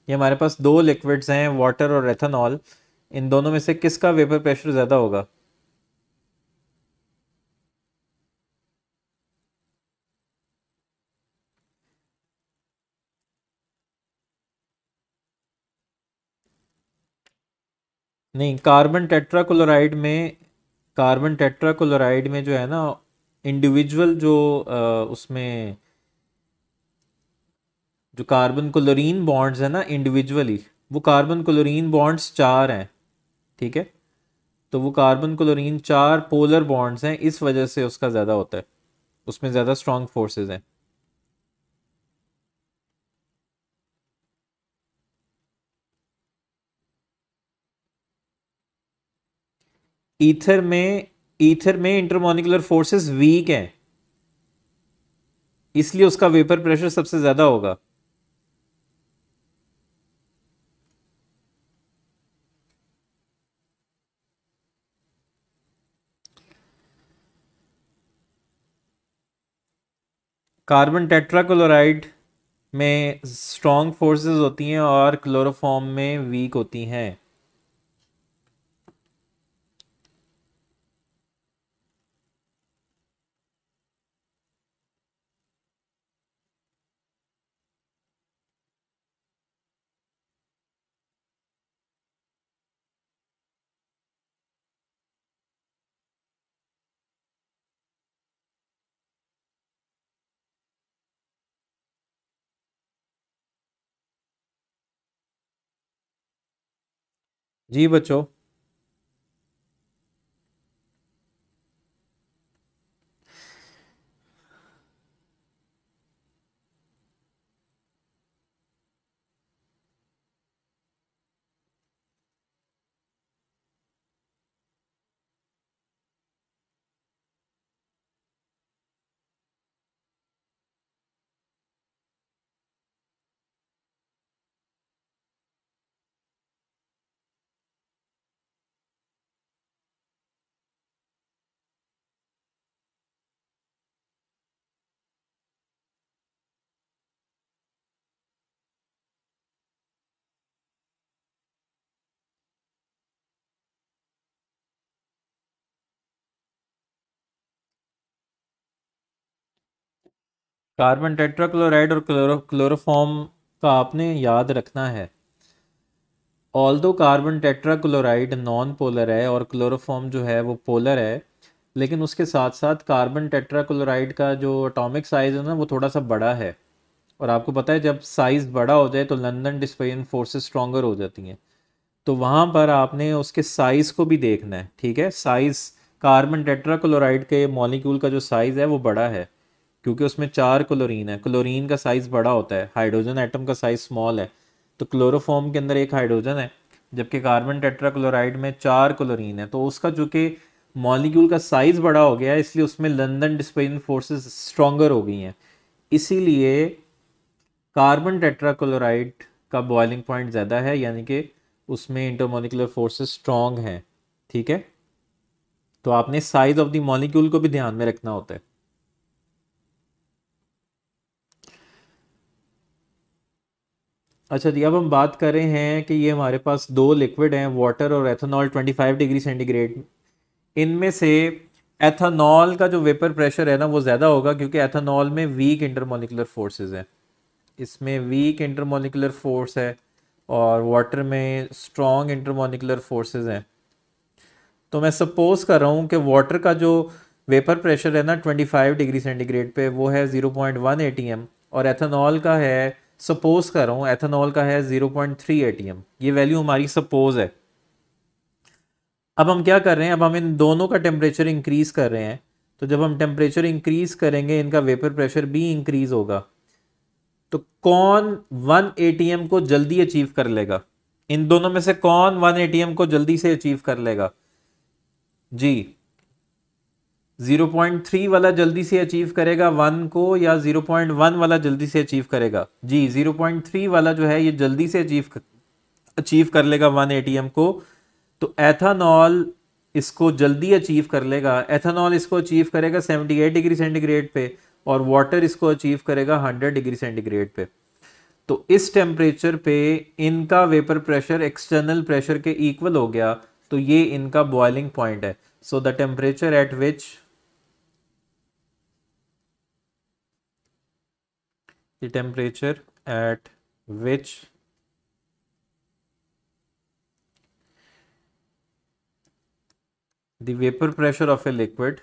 ये हमारे पास दो लिक्विड्स हैं वाटर और एथेनॉल इन दोनों में से किसका वेपर प्रेशर ज़्यादा होगा नहीं कार्बन टेट्राक्लोराइड में कार्बन टेट्राक्लोराइड में जो है ना इंडिविजुअल जो आ, उसमें जो कार्बन क्लोरीन बॉन्ड्स है ना इंडिविजुअली वो कार्बन क्लोरीन बॉन्ड्स चार हैं ठीक है तो वो कार्बन क्लोरीन चार पोलर बॉन्ड्स हैं इस वजह से उसका ज़्यादा होता है उसमें ज़्यादा स्ट्रॉन्ग फोर्सेज हैं ईथर में ईथर में इंटरमोनिकुलर फोर्सेस वीक हैं इसलिए उसका वेपर प्रेशर सबसे ज़्यादा होगा कार्बन टेट्राक्लोराइड में स्ट्रॉन्ग फोर्सेस होती हैं और क्लोरोफॉर्म में वीक होती हैं जी बच्चों कार्बन टेट्राक्लोराइड और क्लोरो क्लोरोफॉर्म का आपने याद रखना है ऑल दो कार्बन टेट्राक्लोराइड नॉन पोलर है और क्लोरोफॉर्म जो है वो पोलर है लेकिन उसके साथ साथ कार्बन टेट्राक्लोराइड का जो अटोमिक साइज़ है ना वो थोड़ा सा बड़ा है और आपको पता है जब साइज़ बड़ा हो जाए तो लंदन डिस्पेन फोर्सेस स्ट्रॉगर हो जाती हैं तो वहाँ पर आपने उसके साइज़ को भी देखना है ठीक है साइज़ कार्बन टेट्राक्लोराइड के मॉलिक्यूल का जो साइज़ है वो बड़ा है क्योंकि उसमें चार क्लोरीन है क्लोरीन का साइज़ बड़ा होता है हाइड्रोजन आइटम का साइज़ स्मॉल है तो क्लोरोफॉर्म के अंदर एक हाइड्रोजन है जबकि कार्बन टेट्राक्लोराइड में चार क्लोरीन है तो उसका जो कि मॉलिक्यूल का साइज़ बड़ा हो गया है इसलिए उसमें लंदन डिस्पेजन फोर्सेस स्ट्रॉन्गर हो गई हैं इसीलिए कार्बन टेट्राक्लोराइड का बॉइलिंग पॉइंट ज़्यादा है यानी कि उसमें इंटरमोलिकुलर फोर्सेस स्ट्रॉन्ग हैं ठीक है तो आपने साइज़ ऑफ द मॉलिक्यूल को भी ध्यान में रखना होता है अच्छा जी अब हम बात कर रहे हैं कि ये हमारे पास दो लिक्विड हैं वाटर और एथेनॉल 25 डिग्री सेंटीग्रेड इनमें से एथेनॉल का जो वेपर प्रेशर है ना वो ज़्यादा होगा क्योंकि एथेनॉल में वीक इंटरमोलिकुलर फोर्सेज हैं इसमें वीक इंटरमोलिकुलर फोर्स है और वाटर में स्ट्रॉन्ग इंटरमोलिकुलर फोर्सेज हैं तो मैं सपोज़ कर रहा हूँ कि वाटर का जो वेपर प्रेशर है ना ट्वेंटी डिग्री सेंटीग्रेड पर वो है ज़ीरो एटीएम और एथेनॉल का है सपोज कर रहा हूँ एथेनॉल का है 0.3 पॉइंट ये वैल्यू हमारी सपोज है अब हम क्या कर रहे हैं अब हम इन दोनों का टेम्परेचर इंक्रीज कर रहे हैं तो जब हम टेम्परेचर इंक्रीज करेंगे इनका वेपर प्रेशर भी इंक्रीज होगा तो कौन वन ए को जल्दी अचीव कर लेगा इन दोनों में से कौन वन ए को जल्दी से अचीव कर लेगा जी 0.3 वाला जल्दी से अचीव करेगा वन को या 0.1 वाला जल्दी से अचीव करेगा जी 0.3 वाला जो है ये जल्दी से अचीव अचीव कर लेगा वन ए को तो एथानॉल इसको जल्दी अचीव कर लेगा एथानॉल इसको अचीव करेगा 78 डिग्री सेंटीग्रेड पे और वाटर इसको अचीव करेगा 100 डिग्री सेंटीग्रेड पे तो इस टेम्परेचर पे इनका वेपर प्रेशर एक्सटर्नल प्रेशर के इक्वल हो गया तो ये इनका बॉइलिंग पॉइंट है so the temperature at which the temperature at which the vapor pressure of a liquid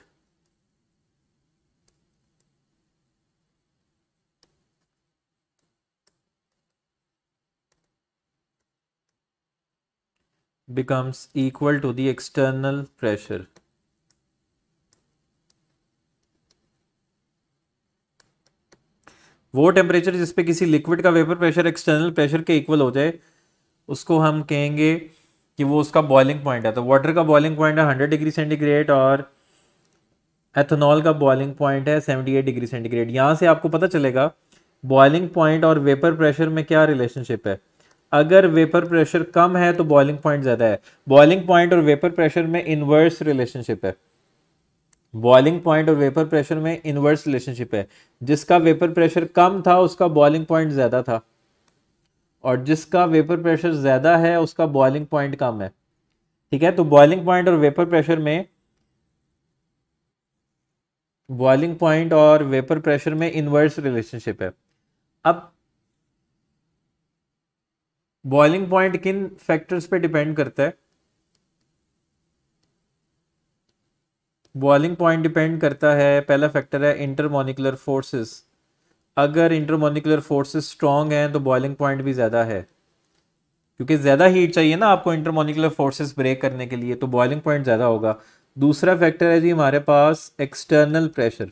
becomes equal to the external pressure वो टेम्परेचर जिसपे किसी लिक्विड का वेपर प्रेशर एक्सटर्नल प्रेशर के इक्वल हो जाए उसको हम कहेंगे कि वो उसका बॉइलिंग पॉइंट है तो वाटर का बॉइलिंग पॉइंट है हंड्रेड डिग्री सेंटीग्रेड और एथेनॉल का बॉइलिंग पॉइंट है सेवेंटी एट डिग्री सेंटीग्रेड यहाँ से आपको पता चलेगा बॉइलिंग पॉइंट और वेपर प्रेशर में क्या रिलेशनशिप है अगर वेपर प्रेशर कम है तो बॉइलिंग पॉइंट ज़्यादा है बॉइलिंग पॉइंट और वेपर प्रेशर में इन्वर्स रिलेशनशिप है बॉइलिंग पॉइंट और वेपर प्रेशर में इनवर्स रिलेशनशिप है जिसका वेपर प्रेशर कम था उसका बॉइलिंग पॉइंट ज़्यादा था और जिसका वेपर प्रेशर ज़्यादा है उसका बॉइलिंग पॉइंट कम है ठीक है तो बॉइलिंग पॉइंट और वेपर प्रेशर में बॉइलिंग पॉइंट और वेपर प्रेशर में इनवर्स रिलेशनशिप है अब बॉइलिंग पॉइंट किन फैक्टर्स पे डिपेंड करता है बॉइलिंग पॉइंट डिपेंड करता है पहला फैक्टर है इंटरमोनिकुलर फोर्सेस अगर इंटरमोनिकुलर फोर्सेस स्ट्रॉन्ग हैं तो बॉइलिंग पॉइंट भी ज़्यादा है क्योंकि ज़्यादा हीट चाहिए ना आपको इंटरमोनिकुलर फोर्सेस ब्रेक करने के लिए तो बॉइलिंग पॉइंट ज़्यादा होगा दूसरा फैक्टर है जी हमारे पास external pressure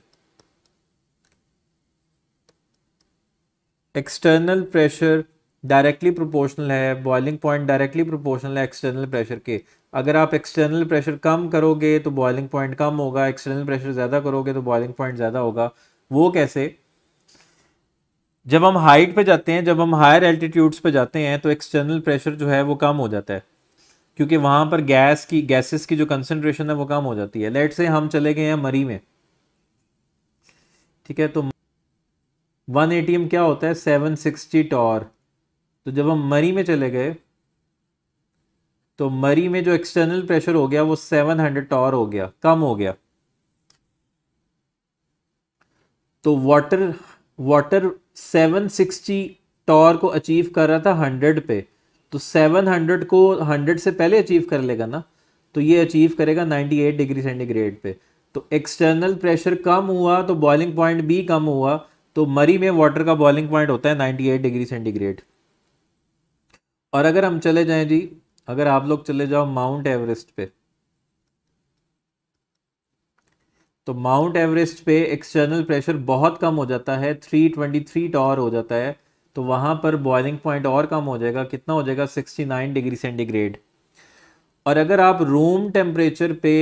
external pressure directly proportional है बॉयलिंग पॉइंट डायरेक्टली प्रोपोर्शनल है एक्सटर्नल प्रेशर के अगर आप एक्सटर्नल प्रेशर कम करोगे तो बॉइलिंग पॉइंट कम होगा एक्सटर्नल प्रेशर ज़्यादा करोगे तो बॉयलिंग पॉइंट ज़्यादा होगा वो कैसे जब हम हाइट पे जाते हैं जब हम हायर एल्टीट्यूड्स पे जाते हैं तो एक्सटर्नल प्रेशर जो है वो कम हो जाता है क्योंकि वहाँ पर गैस की गैसेस की जो कंसनट्रेशन है वो कम हो जाती है लेट से हम चले गए हैं मरी में ठीक है तो वन ए क्या होता है सेवन सिक्सटी टॉर तो जब हम मरी में चले गए तो मरी में जो एक्सटर्नल प्रेशर हो गया वो 700 हंड्रेड टॉर हो गया कम हो गया तो वाटर वाटर 760 टॉर को अचीव कर रहा था 100 पे तो 700 को 100 से पहले अचीव कर लेगा ना तो ये अचीव करेगा 98 डिग्री सेंटीग्रेड पे तो एक्सटर्नल प्रेशर कम हुआ तो बॉइलिंग पॉइंट भी कम हुआ तो मरी में वाटर का बॉइलिंग पॉइंट होता है 98 डिग्री सेंटीग्रेड और अगर हम चले जाएं जी अगर आप लोग चले जाओ माउंट एवरेस्ट पे तो माउंट एवरेस्ट पे एक्सटर्नल प्रेशर बहुत कम हो जाता है 323 टॉर हो जाता है तो वहां पर बॉइलिंग पॉइंट और कम हो जाएगा कितना हो जाएगा 69 डिग्री सेंटीग्रेड और अगर आप रूम टेम्परेचर पे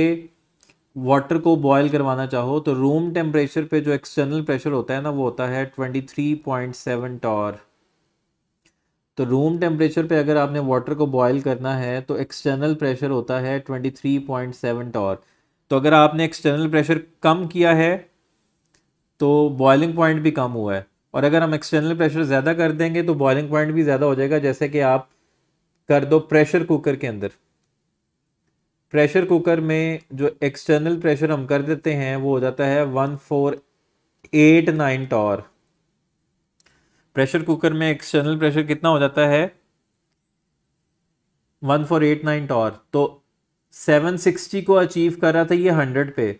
वाटर को बॉयल करवाना चाहो तो रूम टेम्परेचर पे जो एक्सटर्नल प्रेशर होता है ना वो होता है 23.7 टॉर तो रूम टेम्परेचर पे अगर आपने वाटर को बॉयल करना है तो एक्सटर्नल प्रेशर होता है 23.7 टॉर तो अगर आपने एक्सटर्नल प्रेशर कम किया है तो बॉयलिंग पॉइंट भी कम हुआ है और अगर हम एक्सटर्नल प्रेशर ज़्यादा कर देंगे तो बॉयलिंग पॉइंट भी ज़्यादा हो जाएगा जैसे कि आप कर दो प्रेशर कुकर के अंदर प्रेशर कुकर में जो एक्सटर्नल प्रेशर हम कर देते हैं वो हो जाता है one four eight nine torr pressure cooker में एक्सटर्नल प्रेशर कितना हो जाता है one four eight nine torr तो सेवन सिक्सटी को अचीव कर रहा था ये हंड्रेड पे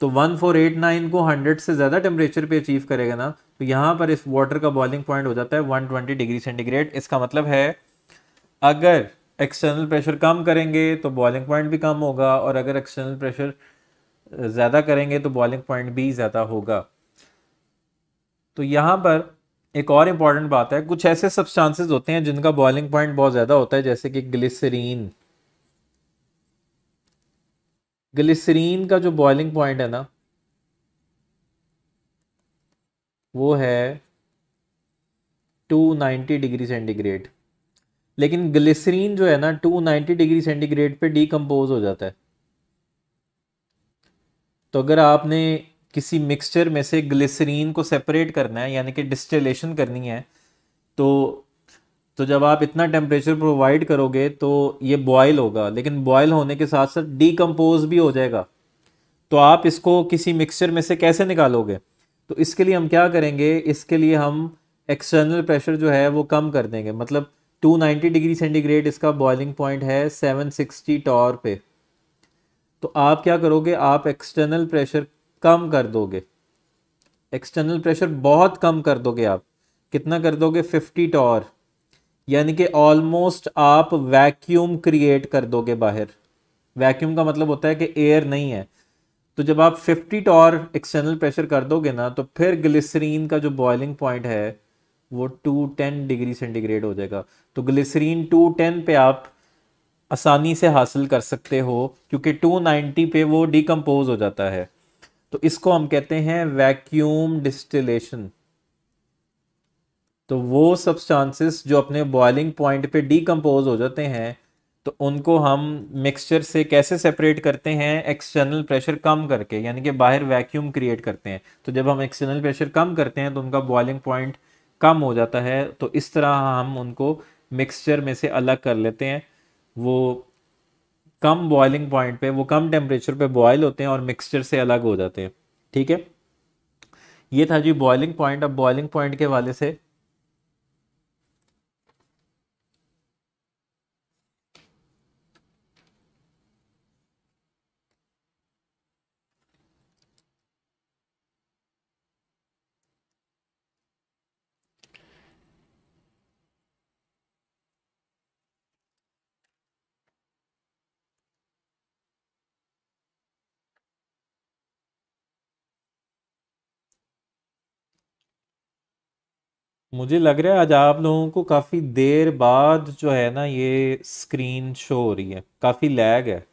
तो वन फोर एट नाइन को हंड्रेड से ज़्यादा टेम्परेचर पे अचीव करेगा ना तो यहाँ पर इस वाटर का बॉइलिंग पॉइंट हो जाता है वन ट्वेंटी डिग्री सेंटीग्रेड इसका मतलब है अगर एक्सटर्नल प्रेशर कम करेंगे तो बॉइलिंग पॉइंट भी कम होगा और अगर एक्सटर्नल प्रेशर ज़्यादा करेंगे तो बॉइलिंग पॉइंट भी ज़्यादा होगा तो यहाँ पर एक और इम्पॉर्टेंट बात है कुछ ऐसे सब्सटेंसेस होते हैं जिनका बॉइलिंग पॉइंट बहुत ज़्यादा होता है जैसे कि ग्लिसरीन ग्लिसरीन का जो बॉइलिंग पॉइंट है ना वो है 290 डिग्री सेंटीग्रेड लेकिन ग्लिसरीन जो है ना 290 डिग्री सेंटीग्रेड पे डीकम्पोज हो जाता है तो अगर आपने किसी मिक्सचर में से ग्लिसरीन को सेपरेट करना है यानी कि डिस्टिलेशन करनी है तो तो जब आप इतना टेम्परेचर प्रोवाइड करोगे तो ये बॉयल होगा लेकिन बॉयल होने के साथ साथ डीकम्पोज भी हो जाएगा तो आप इसको किसी मिक्सचर में से कैसे निकालोगे तो इसके लिए हम क्या करेंगे इसके लिए हम एक्सटर्नल प्रेशर जो है वो कम कर देंगे मतलब 290 डिग्री सेंटीग्रेड इसका बॉयलिंग पॉइंट है 760 टॉर पे तो आप क्या करोगे आप एक्सटर्नल प्रेशर कम कर दोगे एक्सटर्नल प्रेशर बहुत कम कर दोगे आप कितना कर दोगे 50 टॉर यानी कि ऑलमोस्ट आप वैक्यूम क्रिएट कर दोगे बाहर वैक्यूम का मतलब होता है कि एयर नहीं है तो जब आप 50 टॉर एक्सटर्नल प्रेशर कर दोगे ना तो फिर ग्लिसरीन का जो बॉइलिंग पॉइंट है वो 210 डिग्री सेंटीग्रेड हो जाएगा तो ग्लिसरीन 210 पे आप आसानी से हासिल कर सकते हो क्योंकि 290 पे वो डिकम्पोज हो जाता है तो इसको हम कहते हैं वैक्यूम डिस्टिलेशन तो वो सब्सटेंसेस जो अपने बॉइलिंग पॉइंट पे डीकम्पोज हो जाते हैं तो उनको हम मिक्सचर से कैसे सेपरेट करते हैं एक्सटर्नल प्रेशर कम करके यानी कि बाहर वैक्यूम क्रिएट करते हैं तो जब हम एक्सटर्नल प्रेशर कम करते हैं तो उनका बॉइलिंग पॉइंट कम हो जाता है तो इस तरह हम उनको मिक्सचर में से अलग कर लेते हैं वो कम बॉइलिंग पॉइंट पे वो कम टेम्परेचर पे बॉयल होते हैं और मिक्सचर से अलग हो जाते हैं ठीक है ये था जी बॉइलिंग पॉइंट अब बॉइलिंग पॉइंट के वाले से मुझे लग रहा है आज आप लोगों को काफ़ी देर बाद जो है ना ये स्क्रीन शो हो रही है काफ़ी लैग है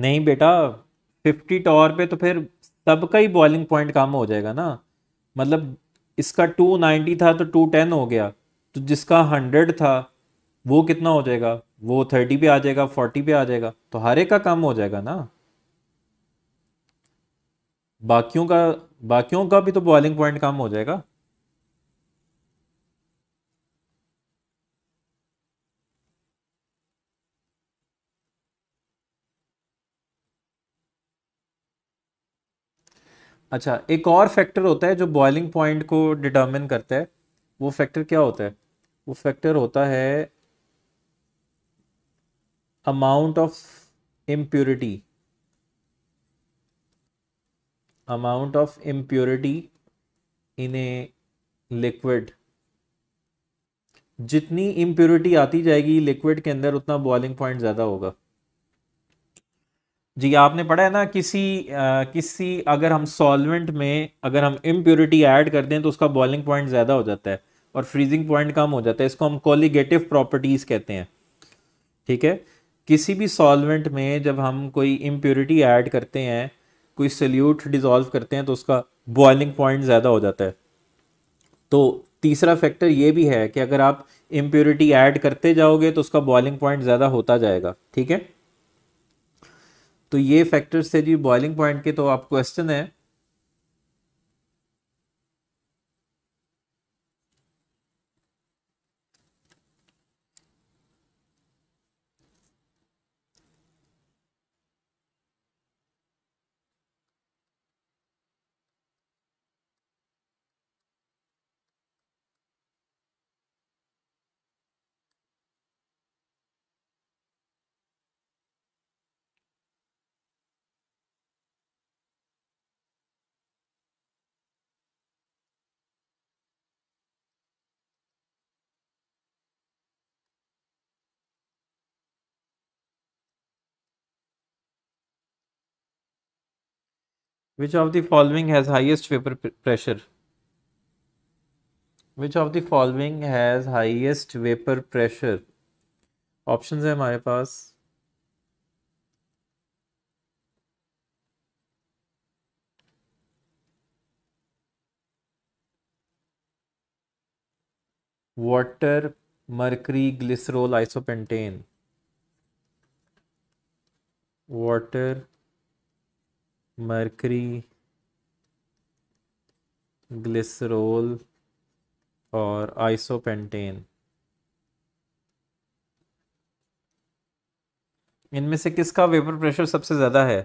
नहीं बेटा फिफ्टी टॉवर पे तो फिर सबका ही बॉलिंग पॉइंट कम हो जाएगा ना मतलब इसका टू नाइन्टी था तो टू टेन हो गया तो जिसका हंड्रेड था वो कितना हो जाएगा वो थर्टी पे आ जाएगा फोर्टी पे आ जाएगा तो हर एक का कम हो जाएगा ना बाकियों का बाकियों का भी तो बॉलिंग पॉइंट कम हो जाएगा अच्छा एक और फैक्टर होता है जो बॉइलिंग पॉइंट को डिटर्मिन करता है वो फैक्टर क्या होता है वो फैक्टर होता है amount of impurity amount of impurity in a liquid जितनी इम्प्योरिटी आती जाएगी लिक्विड के अंदर उतना बॉइलिंग पॉइंट ज़्यादा होगा जी आपने पढ़ा है ना किसी आ, किसी अगर हम सॉल्वेंट में अगर हम इम्प्योरिटी ऐड कर दें तो उसका बॉइलिंग पॉइंट ज़्यादा हो जाता है और फ्रीजिंग पॉइंट कम हो जाता है इसको हम कॉलीगेटिव प्रॉपर्टीज़ कहते हैं ठीक है किसी भी सॉल्वेंट में जब हम कोई इम्प्योरिटी ऐड करते हैं कोई सल्यूट डिजॉल्व करते हैं तो उसका बॉइलिंग पॉइंट ज़्यादा हो जाता है तो तीसरा फैक्टर ये भी है कि अगर आप इम्प्योरिटी ऐड करते जाओगे तो उसका बॉइलिंग पॉइंट ज़्यादा होता जाएगा ठीक है तो ये फैक्टर्स थे जी बॉइलिंग पॉइंट के तो आप क्वेश्चन है Which of the following has highest vapor pressure? Which of the following has highest vapor pressure? Options are हमारे pass: water, mercury, glycerol, isopentane. Water, mercury glycerol और आइसोपेंटेन इनमें से किसका वेपर प्रेशर सबसे ज़्यादा है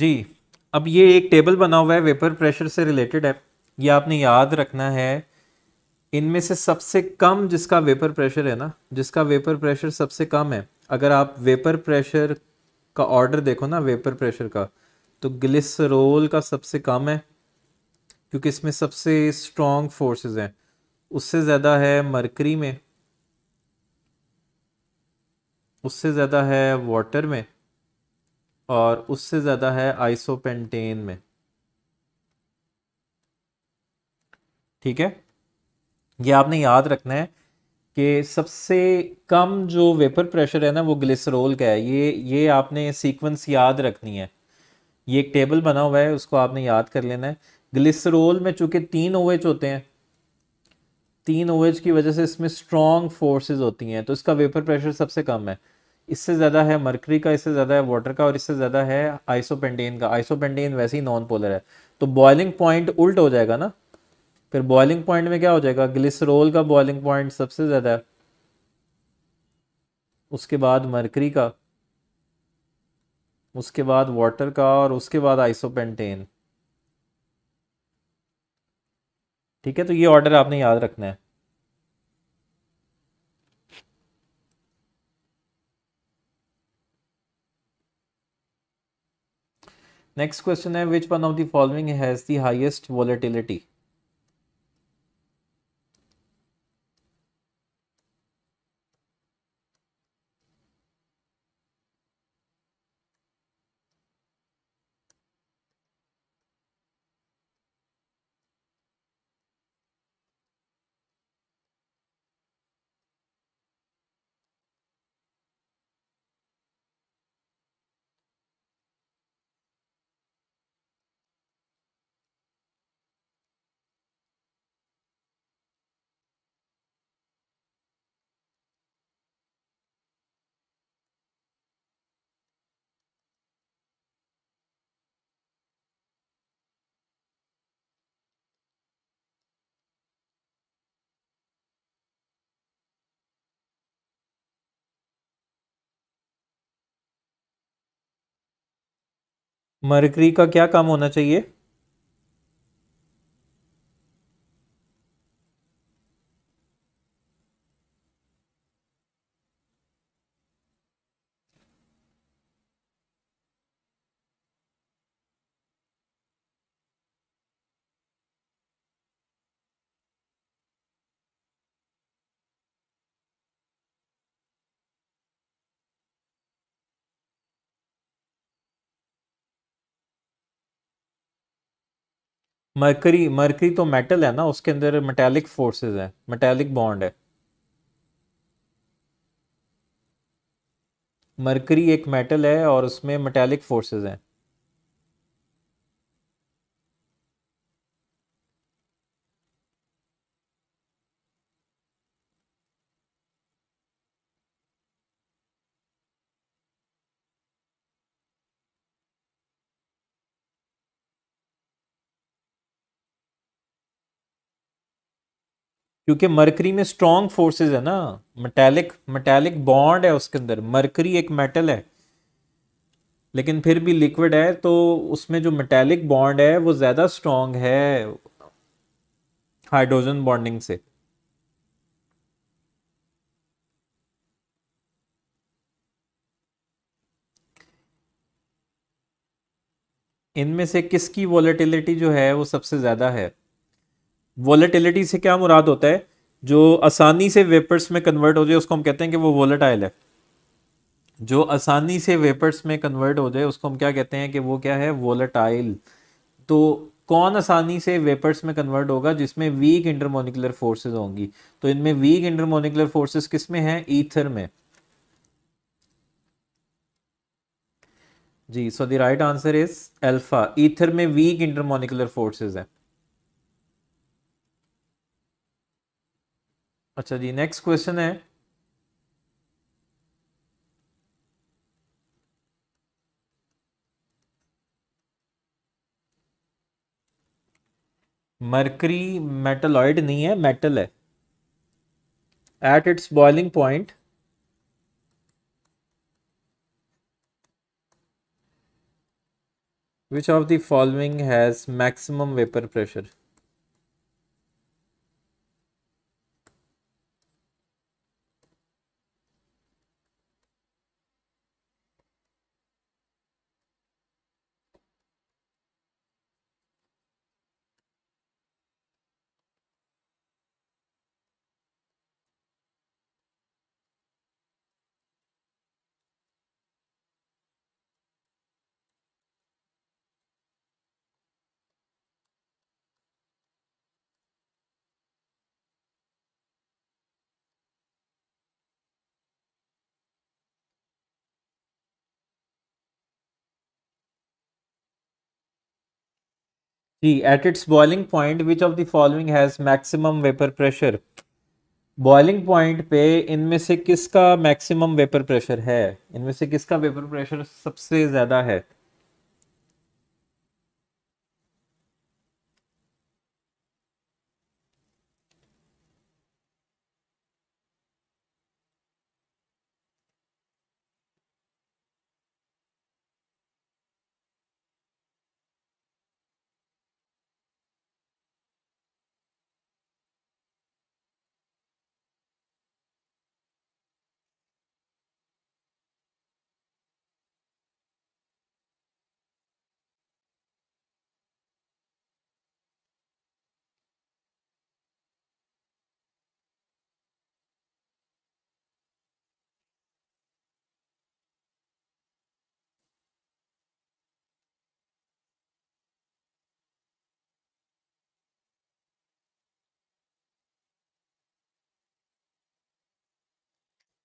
जी अब ये एक टेबल बना हुआ है वेपर प्रेशर से रिलेटेड है ये आपने याद रखना है इनमें से सबसे कम जिसका वेपर प्रेशर है ना जिसका वेपर प्रेशर सबसे कम है अगर आप वेपर प्रेशर का ऑर्डर देखो ना वेपर प्रेशर का तो ग्लिसरोल का सबसे कम है क्योंकि इसमें सबसे स्ट्रॉन्ग फोर्सेस हैं उससे ज़्यादा है मरकरी में उससे ज़्यादा है वाटर में और उससे ज़्यादा है आइसोपेंटेन में ठीक है ये आपने याद रखना है कि सबसे कम जो वेपर प्रेशर है ना वो ग्लिसरोल का है ये ये आपने सीक्वेंस याद रखनी है ये एक टेबल बना हुआ है उसको आपने याद कर लेना है ग्लिसरोल में चूंकि तीन ओ होते हैं तीन ओ की वजह से इसमें स्ट्रॉन्ग फोर्सेस होती हैं तो इसका वेपर प्रेशर सबसे कम है इससे ज़्यादा है मरकरी का इससे ज़्यादा है वाटर का और इससे ज़्यादा है आइसोपेंटेन का आइसोपेंटेन वैसे ही नॉन पोलर है तो बॉइलिंग पॉइंट उल्ट हो जाएगा ना फिर बॉइलिंग पॉइंट में क्या हो जाएगा ग्लिसरोल का बॉइलिंग पॉइंट सबसे ज़्यादा है उसके बाद मरकरी का उसके बाद वाटर का और उसके बाद आइसोपेंटेन ठीक है तो ये ऑर्डर आपने याद रखना है Next question is which one of the following has the highest volatility? Mercury का क्या काम होना चाहिए मरकरी मरकरी तो मेटल है ना उसके अंदर मेटेलिक फोर्सेस है मेटेलिक बॉन्ड है मरकरी एक मेटल है और उसमें मेटेलिक फोर्सेस हैं क्योंकि मरकरी में स्ट्रॉन्ग फोर्सेस है ना मेटेलिक मेटेलिक बॉन्ड है उसके अंदर मरकरी एक मेटल है लेकिन फिर भी लिक्विड है तो उसमें जो मेटेलिक बॉन्ड है वो ज़्यादा स्ट्रॉन्ग है हाइड्रोजन बॉन्डिंग से इनमें से किसकी वॉलेटिलिटी जो है वो सबसे ज़्यादा है वॉलेटिलिटी से क्या मुराद होता है जो आसानी से वेपर्स में कन्वर्ट हो जाए उसको हम कहते हैं कि वो वॉलेटाइल है जो आसानी से वेपर्स में कन्वर्ट हो जाए उसको हम क्या कहते हैं कि वो क्या है वॉलेटाइल तो कौन आसानी से वेपर्स में कन्वर्ट होगा जिसमें वीक इंटरमोनिकुलर फोर्सेस होंगी तो इनमें वीक इंटरमोनिकुलर फोर्सेस किस में हैं ईथर में जी so the right answer is alpha ether में वीक इंटरमोनिकुलर फोर्सेस है अच्छा जी नेक्स्ट क्वेश्चन है मरकरी मेटलॉइड नहीं है मेटल है at its boiling point which of the following has maximum vapour pressure जी at its boiling point which of the following has maximum vapour pressure boiling point पे इनमें से किसका मैक्सिमम वेपर प्रेशर है इनमें से किसका वेपर प्रेशर सबसे ज्यादा है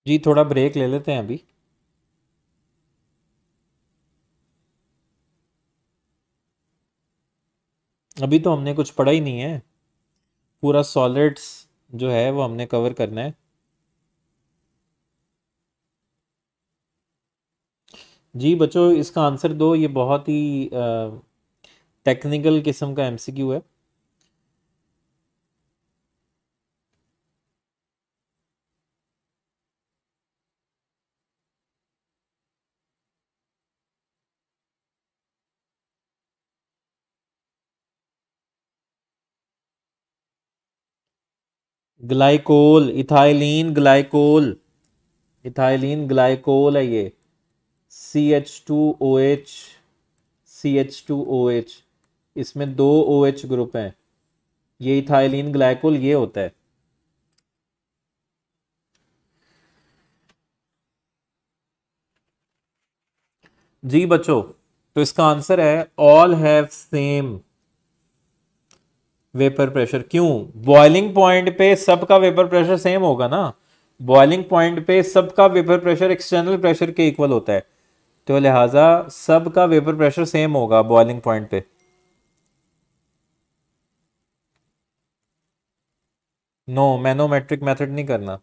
जी थोड़ा ब्रेक ले लेते हैं अभी अभी तो हमने कुछ पढ़ा ही नहीं है पूरा सॉलिड्स जो है वो हमने कवर करना है जी बच्चों इसका आंसर दो ये बहुत ही टेक्निकल किस्म का एमसीक्यू है glycol ethylene glycol ethylene glycol है ये C H two O H C H two O H इसमें दो ओ एच ग्रुप हैं ये इथाइलिन ग्लाइकोल ये होता है जी बच्चों तो इसका आंसर है all have same vapour pressure क्यों बॉइलिंग पॉइंट पे सबका वेपर प्रेशर सेम होगा ना बॉइलिंग पॉइंट पे सबका वेपर प्रेशर एक्सटर्नल प्रेशर के इक्वल होता है तो लिहाजा सबका वेपर प्रेशर सेम होगा बॉइलिंग पॉइंट पे नो मैनोमेट्रिक मेथड नहीं करना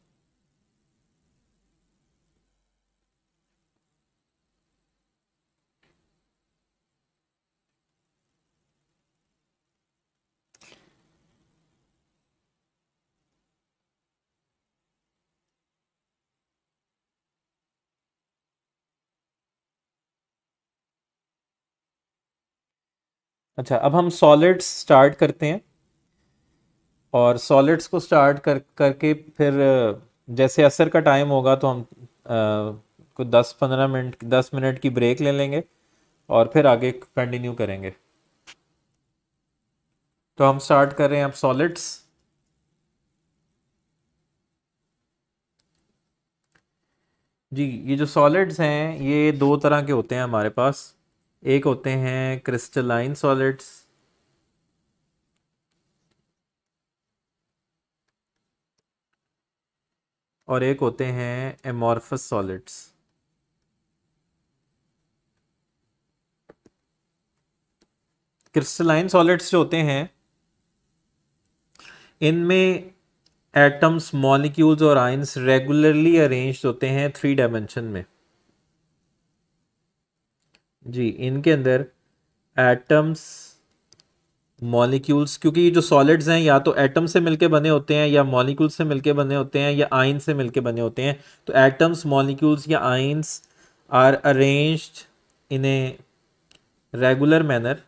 अच्छा अब हम सॉलिड्स स्टार्ट करते हैं और सॉलिड्स को स्टार्ट कर करके फिर जैसे असर का टाइम होगा तो हम को दस पंद्रह मिनट दस मिनट की ब्रेक ले लेंगे और फिर आगे कंटिन्यू करेंगे तो हम स्टार्ट कर रहे हैं अब सॉलिड्स जी ये जो सॉलिड्स हैं ये दो तरह के होते हैं हमारे पास एक होते हैं क्रिस्टलाइन सॉलिड्स और एक होते हैं एमॉर्फस सॉलिड्स क्रिस्टलाइन सॉलिड्स जो होते हैं इनमें एटम्स मॉलिक्यूल्स और आइंस रेगुलरली अरेंज्ड होते हैं थ्री डायमेंशन में जी इनके अंदर एटम्स मॉलिक्यूल्स क्योंकि ये जो सॉलिड्स हैं या तो एटम से मिलके बने होते हैं या मॉलिक्यूल से मिलके बने होते हैं या आइन से मिलके बने होते हैं तो एटम्स मॉलिक्यूल्स या ions are arranged in a regular manner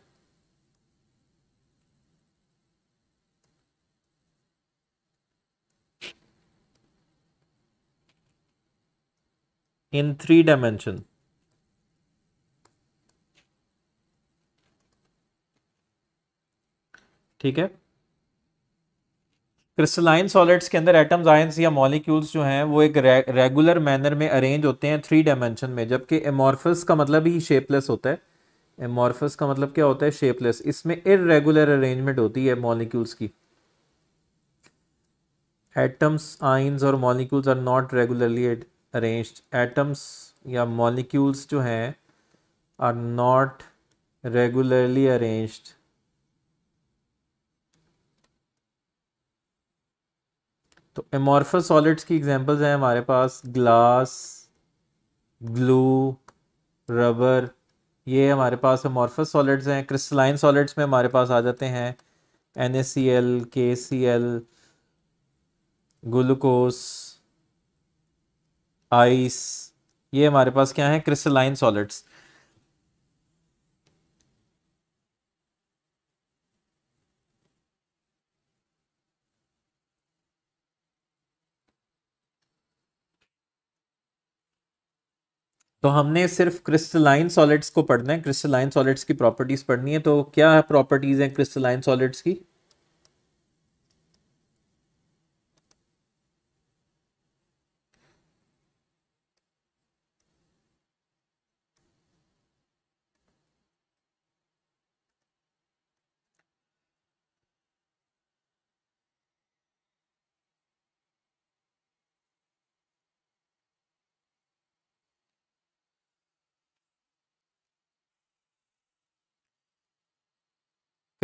in three dimension ठीक है क्रिस्टलाइन सॉलिड्स के अंदर एटम्स आयंस या मॉलिक्यूल्स जो हैं वो एक रेगुलर मैनर में अरेंज होते हैं थ्री डायमेंशन में जबकि एमॉर्फस का मतलब ही शेपलेस होता है एमॉर्फस का मतलब क्या होता है शेपलेस इसमें इरेगुलर अरेंजमेंट होती है मॉलिक्यूल्स की एटम्स आइंस और molecules are not regularly arrange atoms या मॉलिक्यूल्स जो हैं आर नॉट रेगुलरली अरेंज्ड तो एमोरफस सॉलिड्स की एग्जांपल्स हैं हमारे पास ग्लास ग्लू रबर ये हमारे पास एमोरफस सॉलिड्स हैं क्रिस्टलाइन सॉलिड्स में हमारे पास आ जाते हैं एन सी एल के सी एल ग्लूकोस आइस ये हमारे पास क्या है क्रिस्टलाइन सॉलिड्स तो हमने सिर्फ क्रिस्टलाइन सॉलिड्स को पढ़ना है क्रिस्टलाइन सॉलिड्स की प्रॉपर्टीज पढ़नी है तो क्या प्रॉपर्टीज हैं क्रिस्टलाइन सॉलिड्स की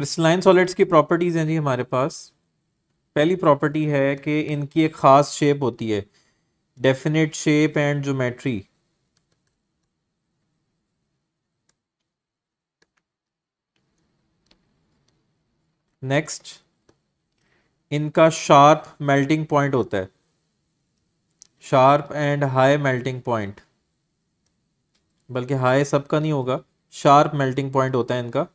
क्रिस्टलाइन सॉलिड्स की प्रॉपर्टीज़ हैं जी हमारे पास पहली प्रॉपर्टी है कि इनकी एक ख़ास शेप होती है definite shape and geometry next इनका शार्प मेल्टिंग पॉइंट होता है sharp and high melting point बल्कि हाई सबका नहीं होगा शार्प मेल्टिंग पॉइंट होता है इनका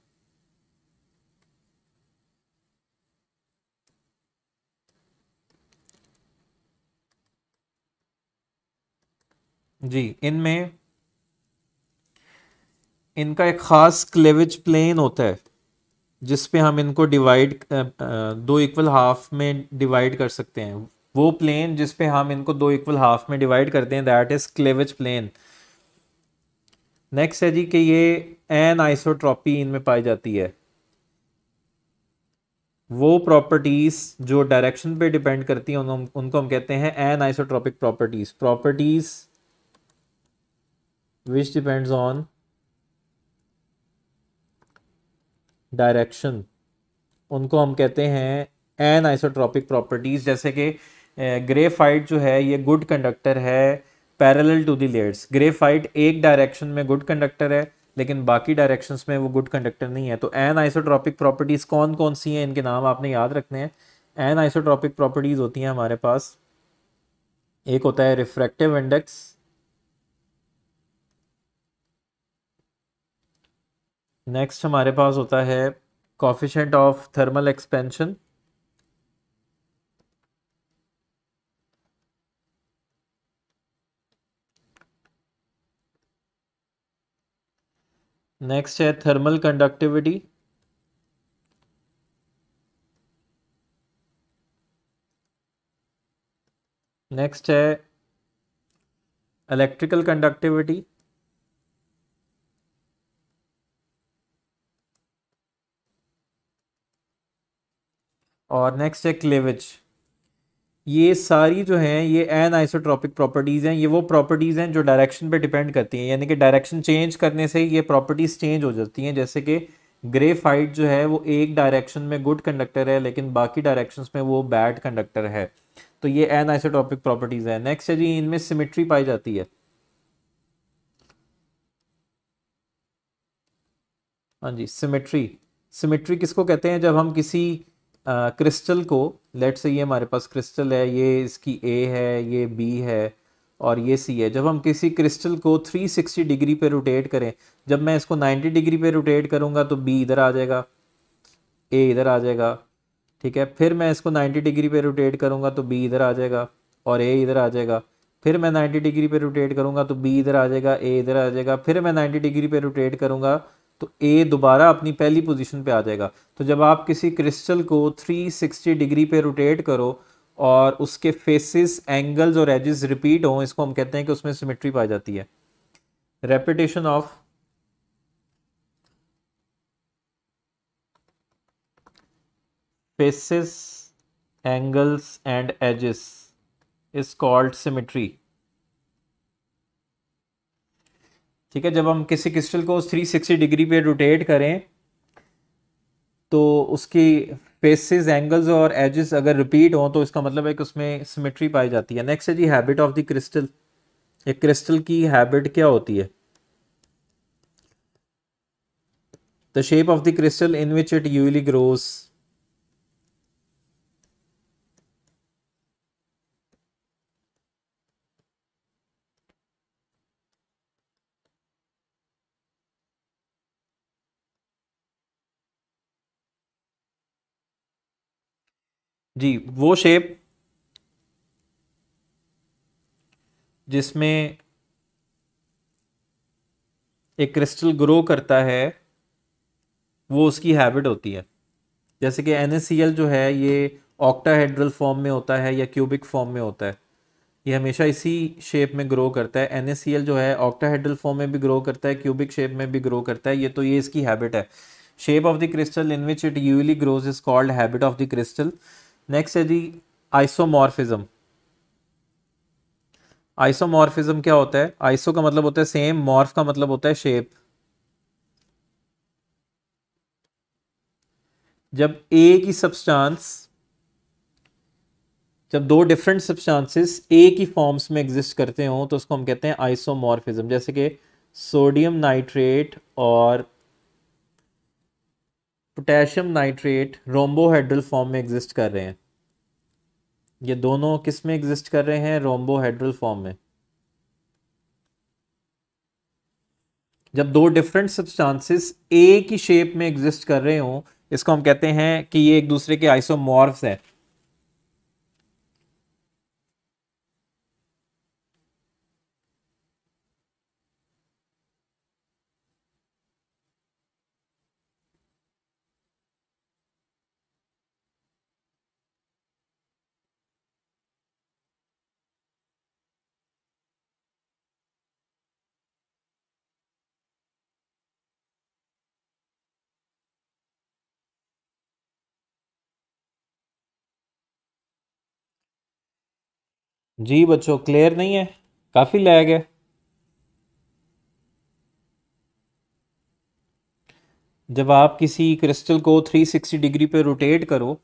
जी इनमें इनका एक ख़ास क्लेविज प्लेन होता है जिस पे हम इनको डिवाइड दो इक्वल हाफ में डिवाइड कर सकते हैं वो प्लेन जिस पे हम इनको दो इक्वल हाफ में डिवाइड करते हैं that is cleavage plane next है जी कि ये एन आइसोट्रॉपी इनमें पाई जाती है वो प्रॉपर्टीज़ जो डायरेक्शन पे डिपेंड करती हैं उन, उनको हम कहते हैं anisotropic properties properties which depends on direction उनको हम कहते हैं एन आइसोट्रॉपिक प्रॉपर्टीज़ जैसे कि ग्रेफाइट जो है ये गुड कंडक्टर है parallel to the layers graphite एक डायरेक्शन में गुड कंडक्टर है लेकिन बाकी डायरेक्शंस में वो गुड कंडक्टर नहीं है तो एन आइसोट्रॉपिक प्रॉपर्टीज़ कौन कौन सी हैं इनके नाम आपने याद रखने हैं एन आइसोट्रॉपिक प्रॉपर्टीज़ होती हैं हमारे पास एक होता है रिफ्रैक्टिव इंडेक्स नेक्स्ट हमारे पास होता है coefficient of thermal expansion next है थर्मल कंडक्टिविटी नेक्स्ट है इलेक्ट्रिकल कंडक्टिविटी और नेक्स्ट है क्लेविज ये सारी जो हैं ये एन आइसोट्रॉपिक प्रॉपर्टीज़ हैं ये वो प्रॉपर्टीज़ हैं जो डायरेक्शन पे डिपेंड करती हैं यानी कि डायरेक्शन चेंज करने से ये प्रॉपर्टीज़ चेंज हो जाती हैं जैसे कि ग्रे फाइट जो है वो एक डायरेक्शन में गुड कंडक्टर है लेकिन बाकी डायरेक्शन में वो बैड कंडक्टर है तो ये एन आइसोट्रॉपिक प्रॉपर्टीज़ हैं नेक्स्ट है जी इनमें सिमिट्री पाई जाती है हाँ जी सिमेट्री सिमेट्री किसको कहते हैं जब हम किसी क्रिस्टल को लेट से ये हमारे पास क्रिस्टल है ये इसकी ए है ये बी है और ये सी है जब हम किसी क्रिस्टल को 360 डिग्री पर रोटेट करें जब मैं इसको 90 डिग्री पर रोटेट करूंगा तो बी इधर आ जाएगा ए इधर आ जाएगा ठीक है फिर मैं इसको 90 डिग्री पर रोटेट करूंगा तो बी इधर आ जाएगा और ए इधर आ जाएगा फिर मैं 90 डिग्री पर रोटेट करूँगा तो बी इधर आ जाएगा ए इधर आ जाएगा फिर मैं 90 डिग्री पर रोटेट करूँगा तो ए दोबारा अपनी पहली पोजीशन पे आ जाएगा तो जब आप किसी क्रिस्टल को 360 डिग्री पे रोटेट करो और उसके फेसेस एंगल्स और एजेस रिपीट हों इसको हम कहते हैं कि उसमें सिमेट्री पाई जाती है repetition of faces angles and edges is called symmetry ठीक है जब हम किसी क्रिस्टल को 360 डिग्री पे रोटेट करें तो उसकी फेसेस एंगल्स और एजेस अगर रिपीट हों तो इसका मतलब है कि उसमें सिमेट्री पाई जाती है नेक्स्ट है जी हैबिट ऑफ द क्रिस्टल एक क्रिस्टल की हैबिट क्या होती है the shape of the crystal in which it usually grows जी वो शेप जिसमें एक क्रिस्टल ग्रो करता है वो उसकी हैबिट होती है जैसे कि एन जो है ये ऑक्टाहेड्रल फॉर्म में होता है या क्यूबिक फॉर्म में होता है ये हमेशा इसी शेप में ग्रो करता है एन जो है ऑक्टाहेड्रल फॉर्म में भी ग्रो करता है क्यूबिक शेप में भी ग्रो करता है ये तो ये इसकी हैबिट है shape of the crystal in which it usually grows is called habit of the crystal next है जी आइसोमॉर्फिज्म आइसोमॉर्फिज्म क्या होता है आइसो का मतलब होता है सेम मॉर्फ का मतलब होता है शेप जब ए की सब्सटेंस जब दो डिफरेंट सब्सटेंसेस ए की फॉर्म्स में एग्जिस्ट करते हो तो उसको हम कहते हैं आइसोमॉर्फिज्म जैसे कि सोडियम नाइट्रेट और पोटेशियम नाइट्रेट रोम्बोहेड्रल फॉर्म में एग्जिस्ट कर रहे हैं ये दोनों किस में एग्जिस्ट कर रहे हैं रोम्बोहेड्रल फॉर्म में जब दो डिफरेंट सब्सटेंसेस ए की शेप में एग्जिस्ट कर रहे हो इसको हम कहते हैं कि ये एक दूसरे के आइसोमॉर्फ्स हैं जी बच्चों क्लियर नहीं है काफ़ी लैग है जब आप किसी क्रिस्टल को 360 डिग्री पे रोटेट करो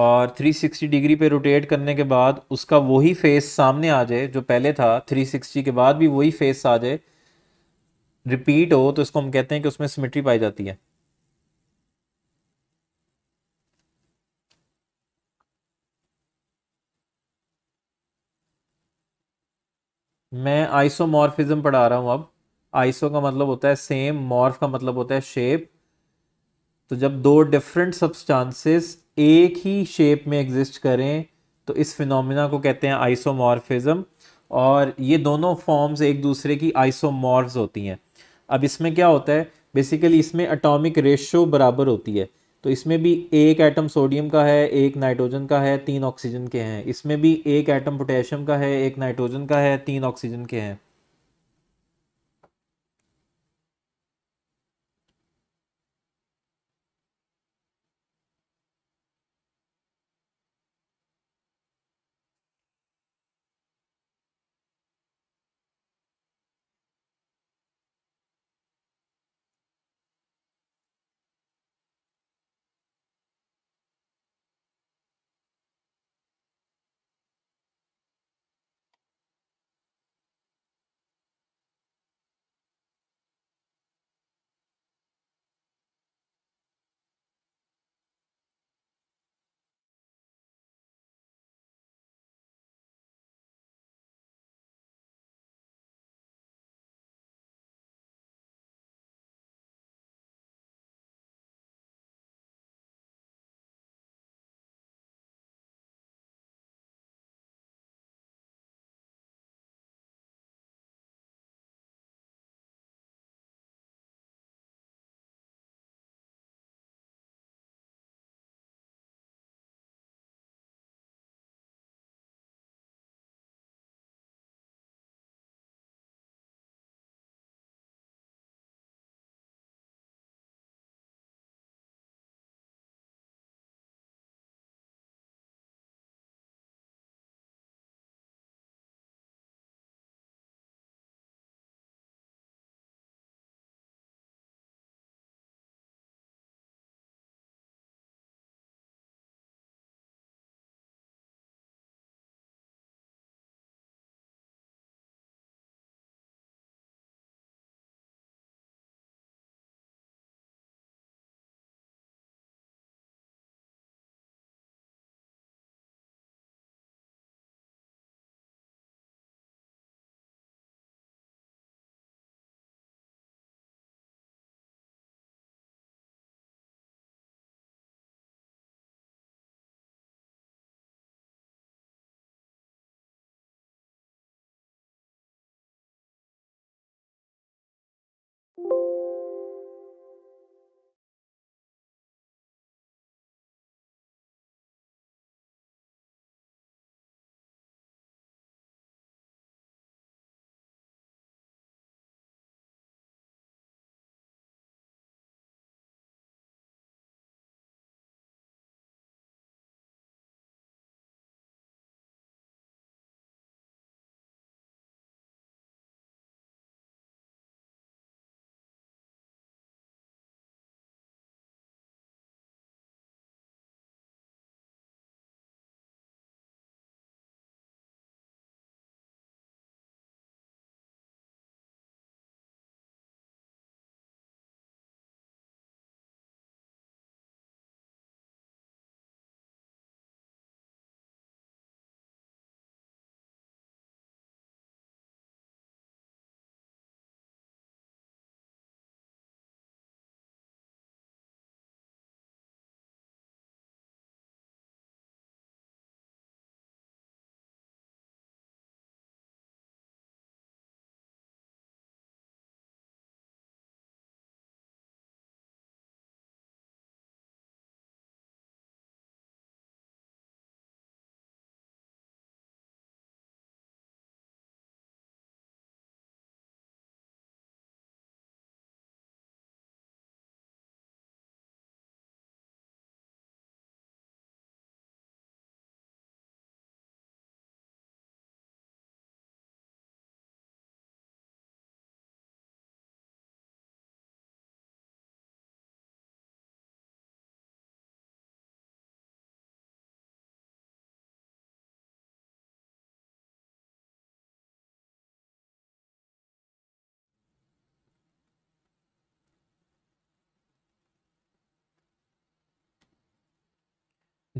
और 360 डिग्री पे रोटेट करने के बाद उसका वही फेस सामने आ जाए जो पहले था 360 के बाद भी वही फेस आ जाए रिपीट हो तो इसको हम कहते हैं कि उसमें सिमेट्री पाई जाती है मैं आइसोमॉर्फिज्म पढ़ा रहा हूँ अब आइसो का मतलब होता है सेम मॉर्फ का मतलब होता है शेप तो जब दो डिफरेंट सब्सटेंसेस एक ही शेप में एग्जिस्ट करें तो इस फिनोमिना को कहते हैं आइसोमॉर्फिज्म और ये दोनों फॉर्म्स एक दूसरे की आइसोमॉर्फ्स होती हैं अब इसमें क्या होता है बेसिकली इसमें अटोमिक रेशो बराबर होती है तो इसमें भी एक आइटम सोडियम का है एक नाइट्रोजन का है तीन ऑक्सीजन के हैं इसमें भी एक आइटम पोटेशियम का है एक नाइट्रोजन का है तीन ऑक्सीजन के हैं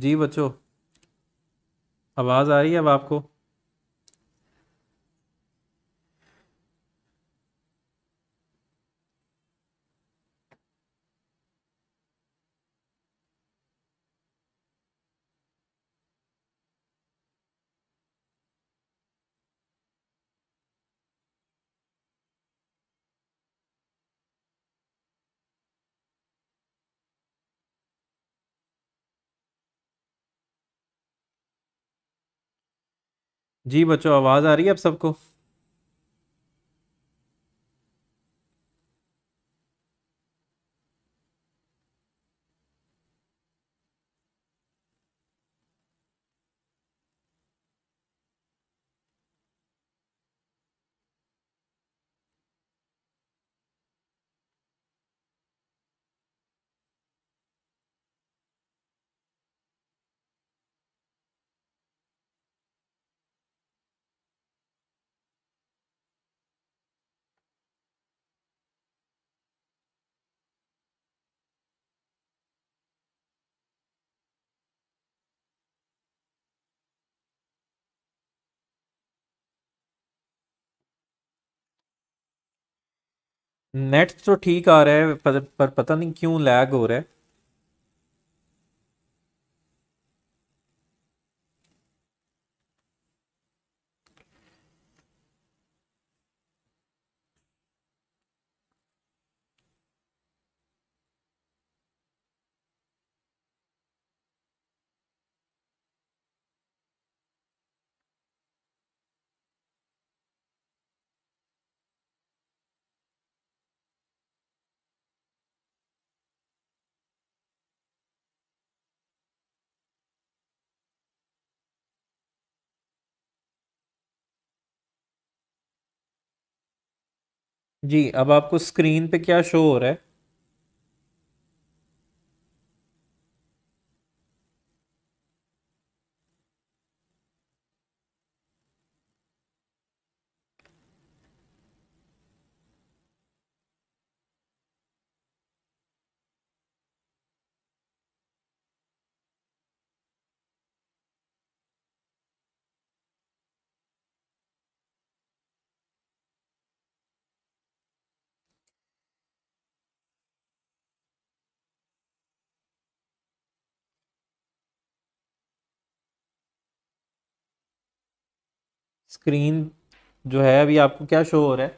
जी बच्चों आवाज़ आ रही है अब आपको जी बच्चों आवाज़ आ रही है आप सबको नेट तो ठीक आ रहा है पर, पर पता नहीं क्यों लैग हो रहा है जी अब आपको स्क्रीन पे क्या शो हो रहा है स्क्रीन जो है अभी आपको क्या शो हो रहा है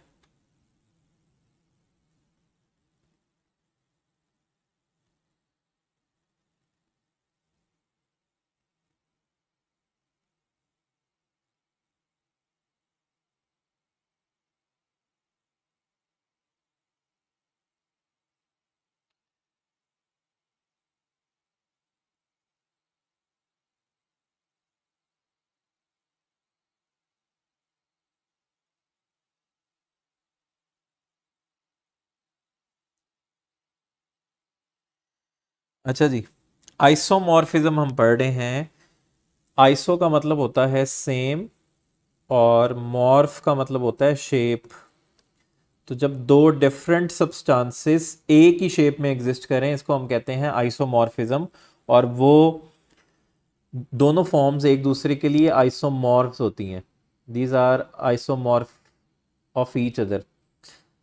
अच्छा जी आइसोमॉर्फिज्म हम पढ़ रहे हैं आइसो का मतलब होता है सेम और मॉर्फ का मतलब होता है शेप तो जब दो डिफरेंट सब्सटेंसेस एक ही शेप में एग्जिस्ट करें इसको हम कहते हैं आइसोमॉर्फिज्म और वो दोनों फॉर्म्स एक दूसरे के लिए आइसोमॉर्फ्स होती हैं these are isomorph of each other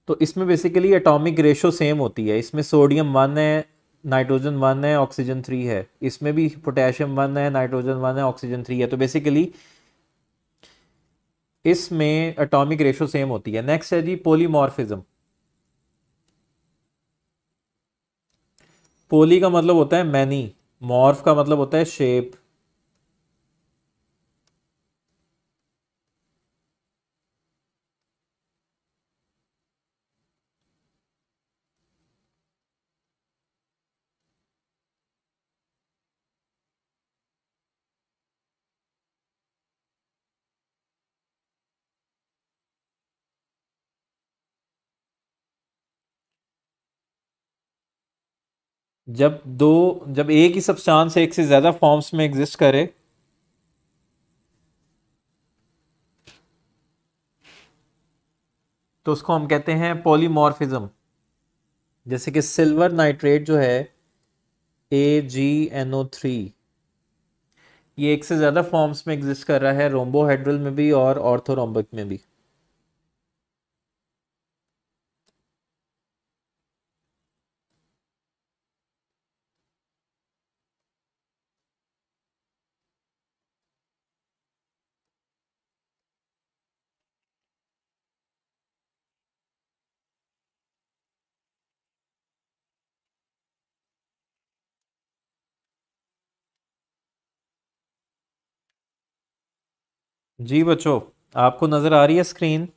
तो इसमें बेसिकली एटॉमिक रेशो सेम होती है इसमें सोडियम वन है नाइट्रोजन वन है ऑक्सीजन थ्री है इसमें भी पोटेशियम वन है नाइट्रोजन वन है ऑक्सीजन थ्री है तो बेसिकली इसमें अटोमिक रेशो सेम होती है नेक्स्ट है जी पोलीमॉर्फिज्म पोली का मतलब होता है मैनी मॉर्फ का मतलब होता है शेप जब दो जब एक ही सब्सटेंस एक से ज़्यादा फॉर्म्स में एग्जिस्ट करे तो उसको हम कहते हैं पॉलीमॉर्फिज्म जैसे कि सिल्वर नाइट्रेट जो है ए जी एन ओ थ्री ये एक से ज़्यादा फॉर्म्स में एग्जिस्ट कर रहा है रोम्बोहाइड्रल में भी और ऑर्थोरोम्बिक में भी जी बच्चों आपको नज़र आ रही है स्क्रीन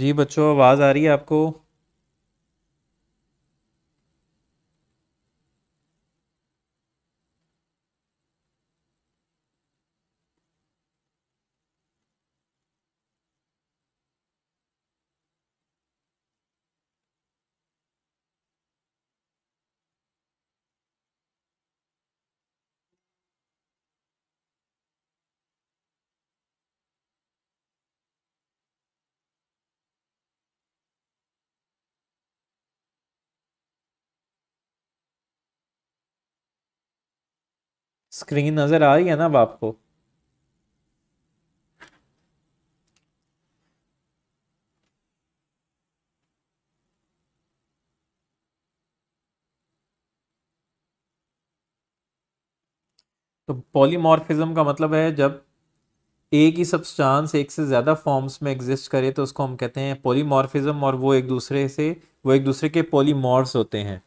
जी बच्चों आवाज़ आ रही है आपको स्क्रीन नज़र आ रही है ना अब आपको तो पॉलीमॉर्फिज्म का मतलब है जब एक ही सब्सटेंस एक से ज़्यादा फॉर्म्स में एग्जिस्ट करे तो उसको हम कहते हैं पॉलीमॉर्फिज्म और वो एक दूसरे से वो एक दूसरे के पॉलीमॉर्फ्स होते हैं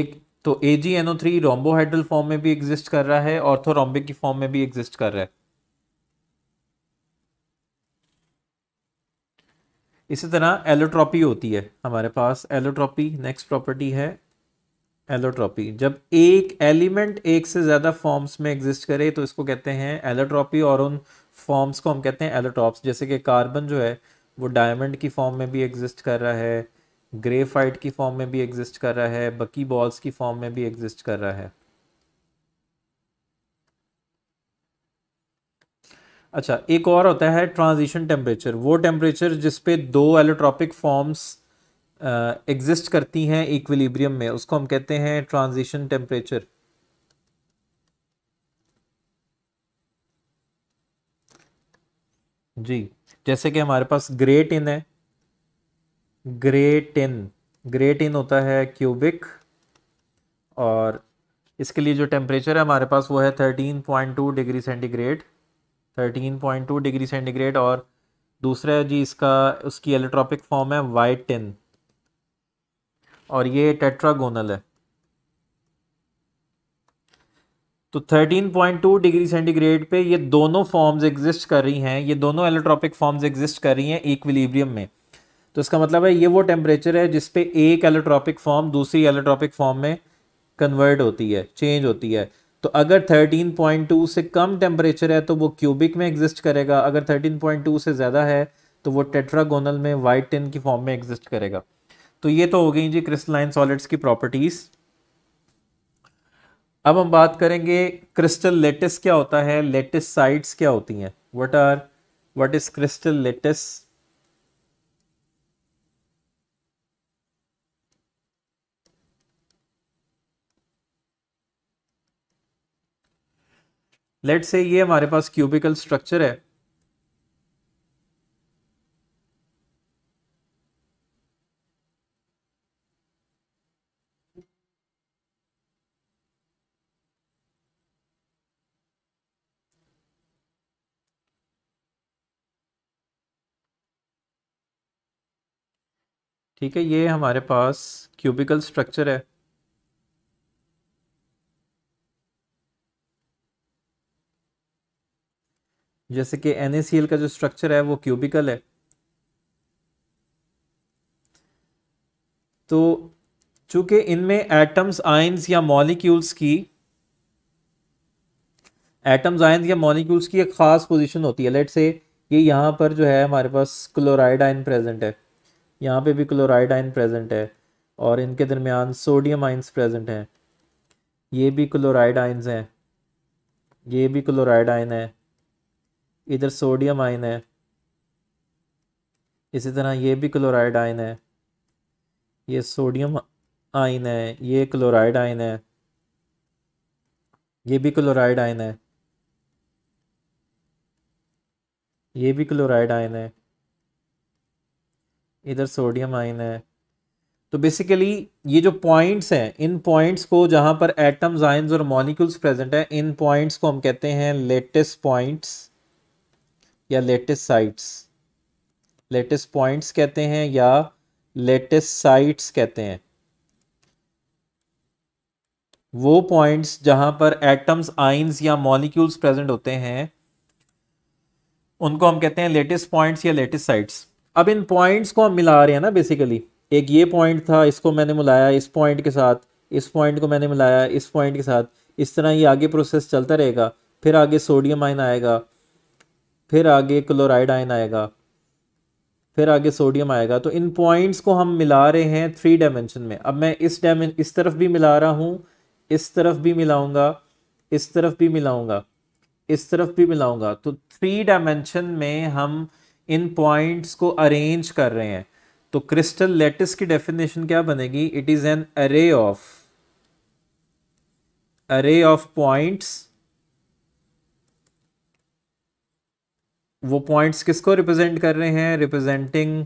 एक तो A G NO three rhombohedral form में भी एग्जिस्ट कर रहा है ऑर्थोरोम्बिक की फॉर्म में भी एग्जिस्ट कर रहा है इसी तरह एलोट्रॉपी होती है हमारे पास एलोट्रॉपी नेक्स्ट प्रॉपर्टी है एलोट्रॉपी जब एक एलिमेंट एक से ज़्यादा फॉर्म्स में एग्जिस्ट करे तो इसको कहते हैं एलोट्रॉपी और उन फॉर्म्स को हम कहते हैं एलोट्रॉप्स जैसे कि कार्बन जो है वो डायमंड की फॉर्म में भी एग्जिस्ट कर रहा है ग्रेफाइट की फॉर्म में भी एग्जिस्ट कर रहा है बकी बॉल्स की फॉर्म में भी एग्जिस्ट कर रहा है अच्छा एक और होता है ट्रांजिशन टेम्परेचर वो टेम्परेचर जिसपे दो एलोट्रॉपिक फॉर्म्स एग्जिस्ट करती हैं इक्विलिब्रियम में उसको हम कहते हैं ट्रांजिशन टेम्परेचर जी जैसे कि हमारे पास ग्रेट इन है ग्रेट इन ग्रेट इन होता है क्यूबिक और इसके लिए जो टेम्परेचर है हमारे पास वो है thirteen point two degree centigrade thirteen point two degree centigrade और दूसरा है जी इसका उसकी एलेक्ट्रॉपिक फॉर्म है वाइट टिन और ये टेट्रागोनल है तो thirteen point two degree centigrade पे ये दोनों फॉर्म्स एग्जिस्ट कर रही हैं ये दोनों एलेक्ट्रॉपिक फॉर्म्स एग्जिस्ट कर रही हैं इक्विलिब्रियम में तो इसका मतलब है ये वो टेम्परेचर है जिसपे एक एलोट्रॉपिक फॉर्म दूसरी एलोट्रॉपिक फॉर्म में कन्वर्ट होती है चेंज होती है तो अगर 13.2 से कम टेम्परेचर है तो वो क्यूबिक में एग्जिस्ट करेगा अगर 13.2 से ज़्यादा है तो वो टेट्रागोनल में वाइट टिन की फॉर्म में एग्जिस्ट करेगा तो ये तो हो गई जी क्रिस्टलाइन सॉलिड्स की प्रॉपर्टीज़ अब हम बात करेंगे क्रिस्टल लेटिस क्या होता है लेटिस साइड्स क्या होती हैं what are what is crystal lattice लेट से ये हमारे पास क्यूबिकल स्ट्रक्चर है ठीक है ये हमारे पास क्यूबिकल स्ट्रक्चर है जैसे कि एन का जो स्ट्रक्चर है वो क्यूबिकल है तो चूंकि इनमें एटम्स आइंस या मॉलिक्यूल्स की एटम्स आइंस या मॉलिक्यूल्स की एक ख़ास पोजीशन होती है लेट से ये यहाँ पर जो है हमारे पास क्लोराइड आइन प्रेजेंट है यहाँ पे भी क्लोराइड आइन प्रेजेंट है और इनके दरमियान सोडियम आइंस प्रेजेंट हैं ये भी क्लोराइड आइंस हैं ये भी क्लोराइड आइन है इधर सोडियम आयन है इसी तरह ये भी क्लोराइड आयन है ये सोडियम आयन है ये क्लोराइड आयन है ये भी क्लोराइड आयन है ये भी क्लोराइड आयन है इधर सोडियम आयन है तो बेसिकली ये जो पॉइंट्स हैं इन पॉइंट्स को जहां पर एटम्स आयन्स और मॉलिक्यूल्स प्रेजेंट है इन पॉइंट्स को हम कहते हैं लेटेस्ट पॉइंट्स या लेटेस्ट साइट्स लेटेस्ट पॉइंट्स कहते हैं या लेटेस्ट साइट्स कहते हैं वो पॉइंट्स जहां पर एटम्स आइंस या मॉलिक्यूल्स प्रेजेंट होते हैं उनको हम कहते हैं लेटेस्ट पॉइंट्स या लेटेस्ट साइट्स अब इन पॉइंट्स को हम मिला रहे हैं ना बेसिकली एक ये पॉइंट था इसको मैंने मिलाया इस पॉइंट के साथ इस पॉइंट को मैंने मिलाया इस पॉइंट के साथ इस तरह ये आगे प्रोसेस चलता रहेगा फिर आगे सोडियम आयन आएगा फिर आगे क्लोराइड आयन आएगा फिर आगे सोडियम आएगा तो इन पॉइंट्स को हम मिला रहे हैं थ्री डायमेंशन में अब मैं इस डायमें इस तरफ भी मिला रहा हूँ इस तरफ भी मिलाऊंगा इस तरफ भी मिलाऊंगा इस तरफ भी मिलाऊंगा तो थ्री डायमेंशन में हम इन पॉइंट्स को अरेंज कर रहे हैं तो क्रिस्टल लेटिस की डेफिनेशन क्या बनेगी it is an array of array of points वो पॉइंट्स किसको रिप्रेजेंट कर रहे हैं रिप्रेजेंटिंग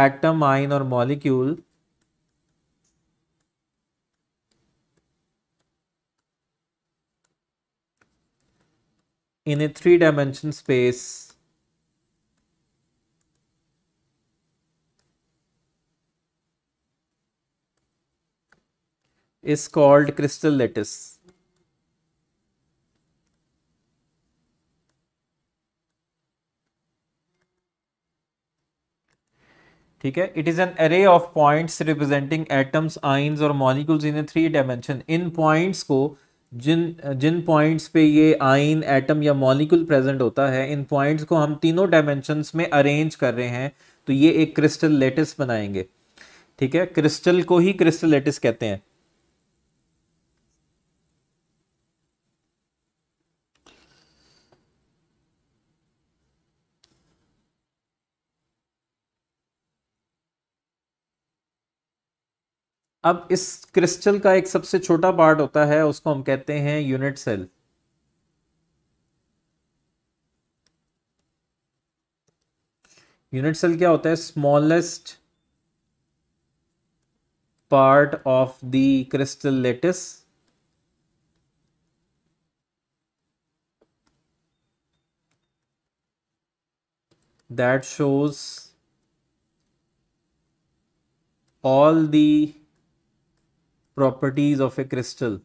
एटम आइन और molecule in a three dimension space is called crystal lattice ठीक है it is an array of points representing atoms ions और मॉलिकुल्स इन थ्री डायमेंशन इन पॉइंट्स को जिन जिन पॉइंट्स पे ये आइन एटम या मॉलिक्यूल प्रेजेंट होता है इन पॉइंट्स को हम तीनों डायमेंशंस में अरेंज कर रहे हैं तो ये एक क्रिस्टल लेटिस बनाएंगे ठीक है क्रिस्टल को ही क्रिस्टल लेटिस कहते हैं अब इस क्रिस्टल का एक सबसे छोटा पार्ट होता है उसको हम कहते हैं यूनिट सेल यूनिट सेल क्या होता है smallest part of the crystal lattice that shows all the properties of a crystal.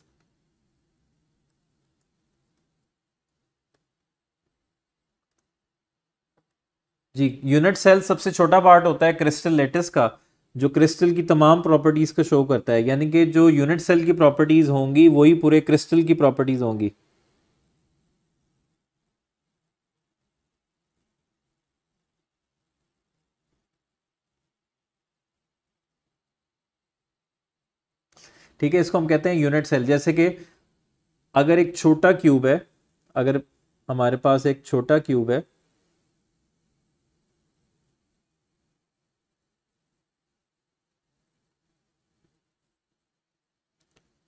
जी यूनिट सेल सबसे छोटा पार्ट होता है क्रिस्टल लेटेस्ट का जो क्रिस्टल की तमाम प्रॉपर्टीज़ का शो करता है यानी कि जो यूनिट सेल की प्रॉपर्टीज़ होंगी वही पूरे क्रिस्टल की प्रॉपर्टीज़ होंगी ठीक है इसको हम कहते हैं यूनिट सेल जैसे कि अगर एक छोटा क्यूब है अगर हमारे पास एक छोटा क्यूब है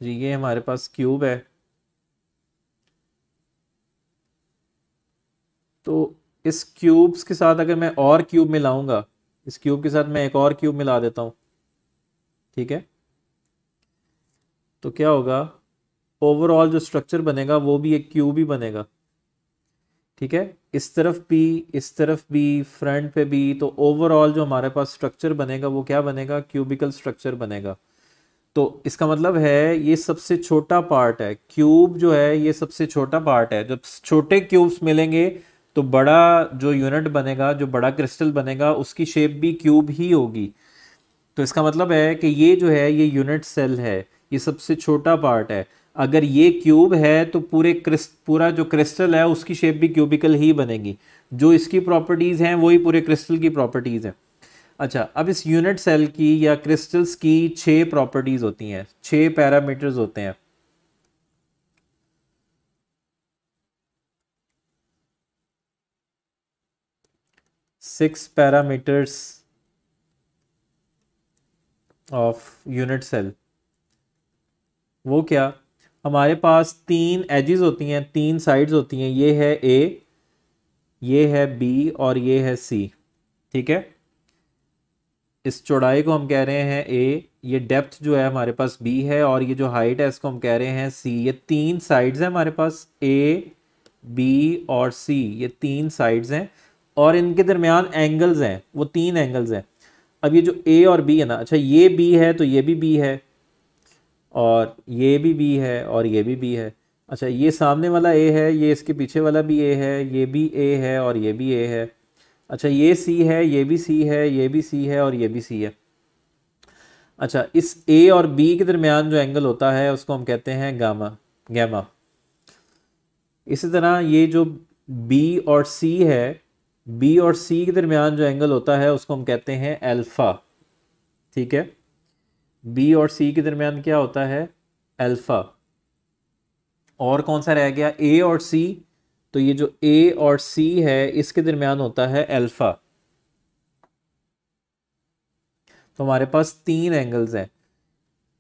जी ये हमारे पास क्यूब है तो इस क्यूब्स के साथ अगर मैं और क्यूब मिलाऊंगा इस क्यूब के साथ मैं एक और क्यूब मिला देता हूं ठीक है तो क्या होगा ओवरऑल जो स्ट्रक्चर बनेगा वो भी एक क्यूब ही बनेगा ठीक है इस तरफ भी इस तरफ भी फ्रंट पे भी तो ओवरऑल जो हमारे पास स्ट्रक्चर बनेगा वो क्या बनेगा क्यूबिकल स्ट्रक्चर बनेगा तो इसका मतलब है ये सबसे छोटा पार्ट है क्यूब जो है ये सबसे छोटा पार्ट है जब छोटे क्यूब्स मिलेंगे तो बड़ा जो यूनिट बनेगा जो बड़ा क्रिस्टल बनेगा उसकी शेप भी क्यूब ही होगी तो इसका मतलब है कि ये जो है ये यूनिट सेल है ये सबसे छोटा पार्ट है अगर ये क्यूब है तो पूरे क्रिस्ट पूरा जो क्रिस्टल है उसकी शेप भी क्यूबिकल ही बनेगी जो इसकी प्रॉपर्टीज़ हैं वही पूरे क्रिस्टल की प्रॉपर्टीज़ हैं अच्छा अब इस यूनिट सेल की या क्रिस्टल्स की छः प्रॉपर्टीज़ होती हैं छः पैरामीटर्स होते हैं six parameters of unit cell वो क्या हमारे पास तीन एजेस होती हैं तीन साइड्स होती हैं ये है ए ये है बी और ये है सी ठीक है इस चौड़ाई को हम कह रहे हैं ए ये डेप्थ जो है हमारे पास बी है और ये जो हाइट है इसको हम कह रहे हैं सी ये तीन साइड्स हैं हमारे पास ए बी और सी ये तीन साइड्स हैं और इनके दरमियान एंगल्स हैं वो तीन एंगल्स हैं अब ये जो ए और बी है ना अच्छा ये बी है तो ये भी बी है और ये भी बी है और ये भी बी है अच्छा ये सामने वाला ए है ये इसके पीछे वाला भी ए है ये भी ए है और ये भी ए है अच्छा ये सी है ये भी सी है ये भी सी है और ये भी सी है अच्छा इस ए और बी के दरमियान जो एंगल होता है उसको हम कहते हैं गामा गैमा इसी तरह ये जो बी और सी है बी और सी के दरमियान जो एंगल होता है उसको हम कहते हैं एल्फ़ा ठीक है बी और सी के दरमियान क्या होता है अल्फ़ा और कौन सा रह गया ए और सी तो ये जो ए और सी है इसके दरमियान होता है अल्फ़ा तो हमारे पास तीन एंगल्स हैं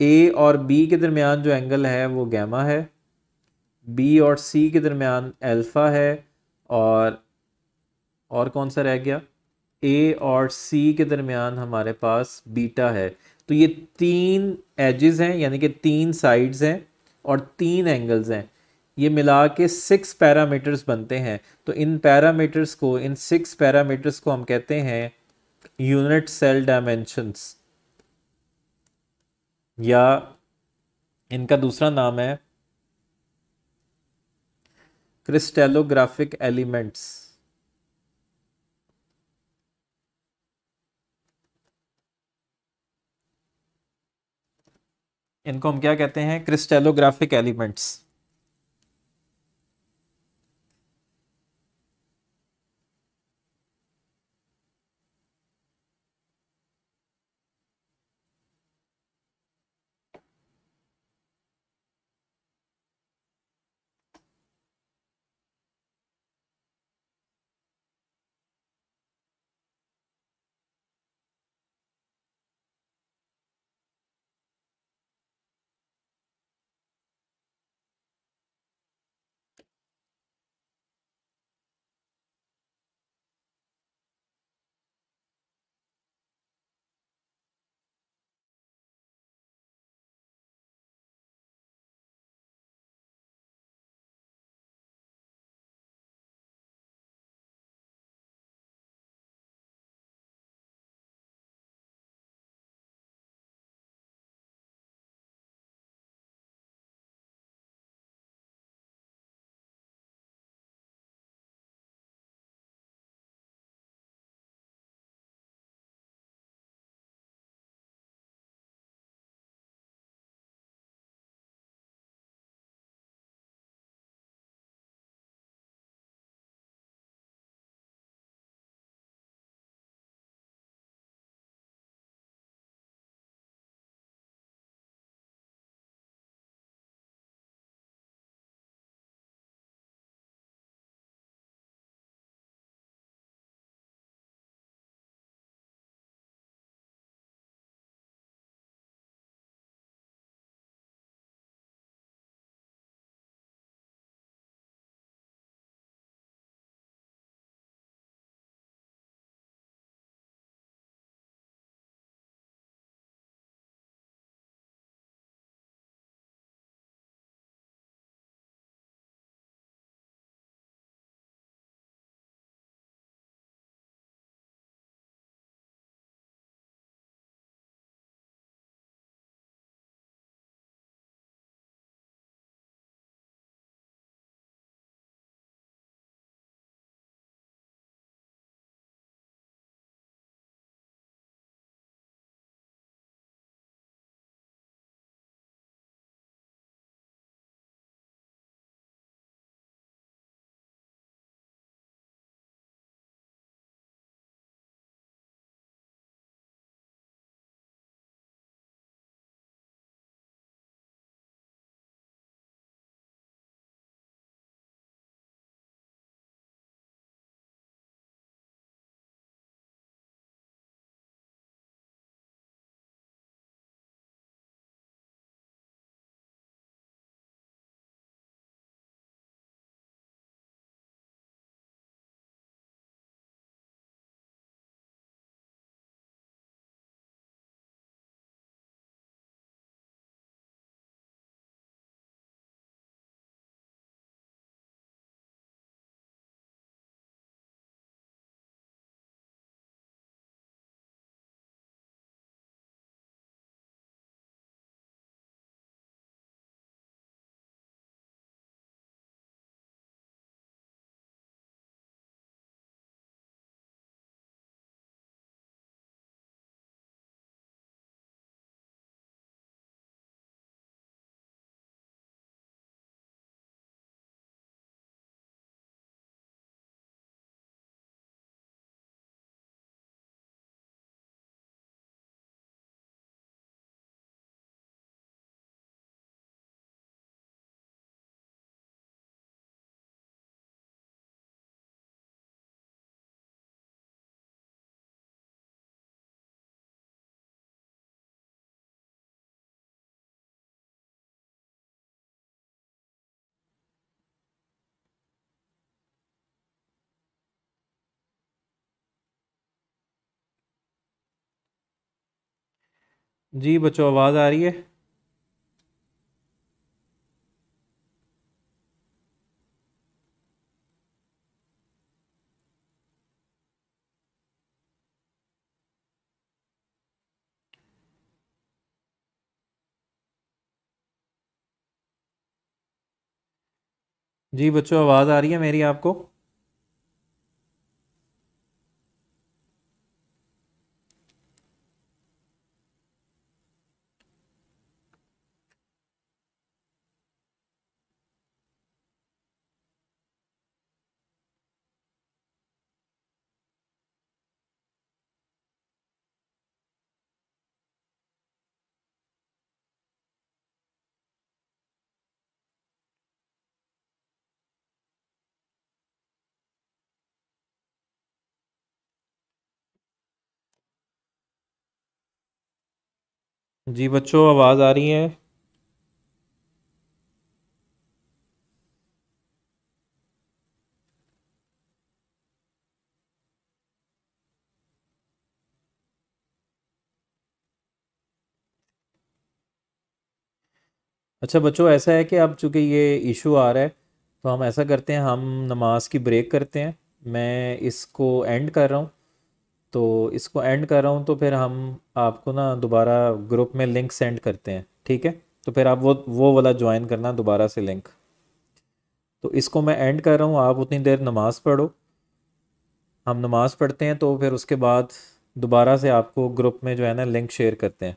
ए और बी के दरमियान जो एंगल है वो गैमा है बी और सी के दरमियान अल्फ़ा है और और कौन सा रह गया ए और सी के दरमियान हमारे पास बीटा है तो ये तीन एजेस हैं यानी कि तीन साइड्स हैं और तीन एंगल्स हैं ये मिला के सिक्स पैरामीटर्स बनते हैं तो इन पैरामीटर्स को इन सिक्स पैरामीटर्स को हम कहते हैं यूनिट सेल डायमेंशंस या इनका दूसरा नाम है क्रिस्टेलोग्राफिक एलिमेंट्स इनको हम क्या कहते हैं क्रिस्टेलोग्राफिक एलिमेंट्स जी बच्चों आवाज़ आ रही है जी बच्चों आवाज़ आ रही है मेरी आपको जी बच्चों आवाज़ आ रही है अच्छा बच्चों ऐसा है कि अब चूंकि ये इशू आ रहा है तो हम ऐसा करते हैं हम नमाज की ब्रेक करते हैं मैं इसको एंड कर रहा हूँ तो इसको एंड कर रहा हूँ तो फिर हम आपको ना दोबारा ग्रुप में लिंक सेंड करते हैं ठीक है तो फिर आप वो वो वाला ज्वाइन करना दोबारा से लिंक तो इसको मैं एंड कर रहा हूँ आप उतनी देर नमाज़ पढ़ो हम नमाज़ पढ़ते हैं तो फिर उसके बाद दोबारा से आपको ग्रुप में जो है ना लिंक शेयर करते हैं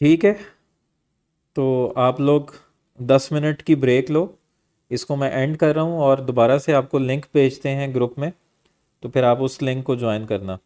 ठीक है तो आप लोग दस मिनट की ब्रेक लो इसको मैं एंड कर रहा हूँ और दोबारा से आपको लिंक भेजते हैं ग्रुप में तो फिर आप उस लिंक को ज्वाइन करना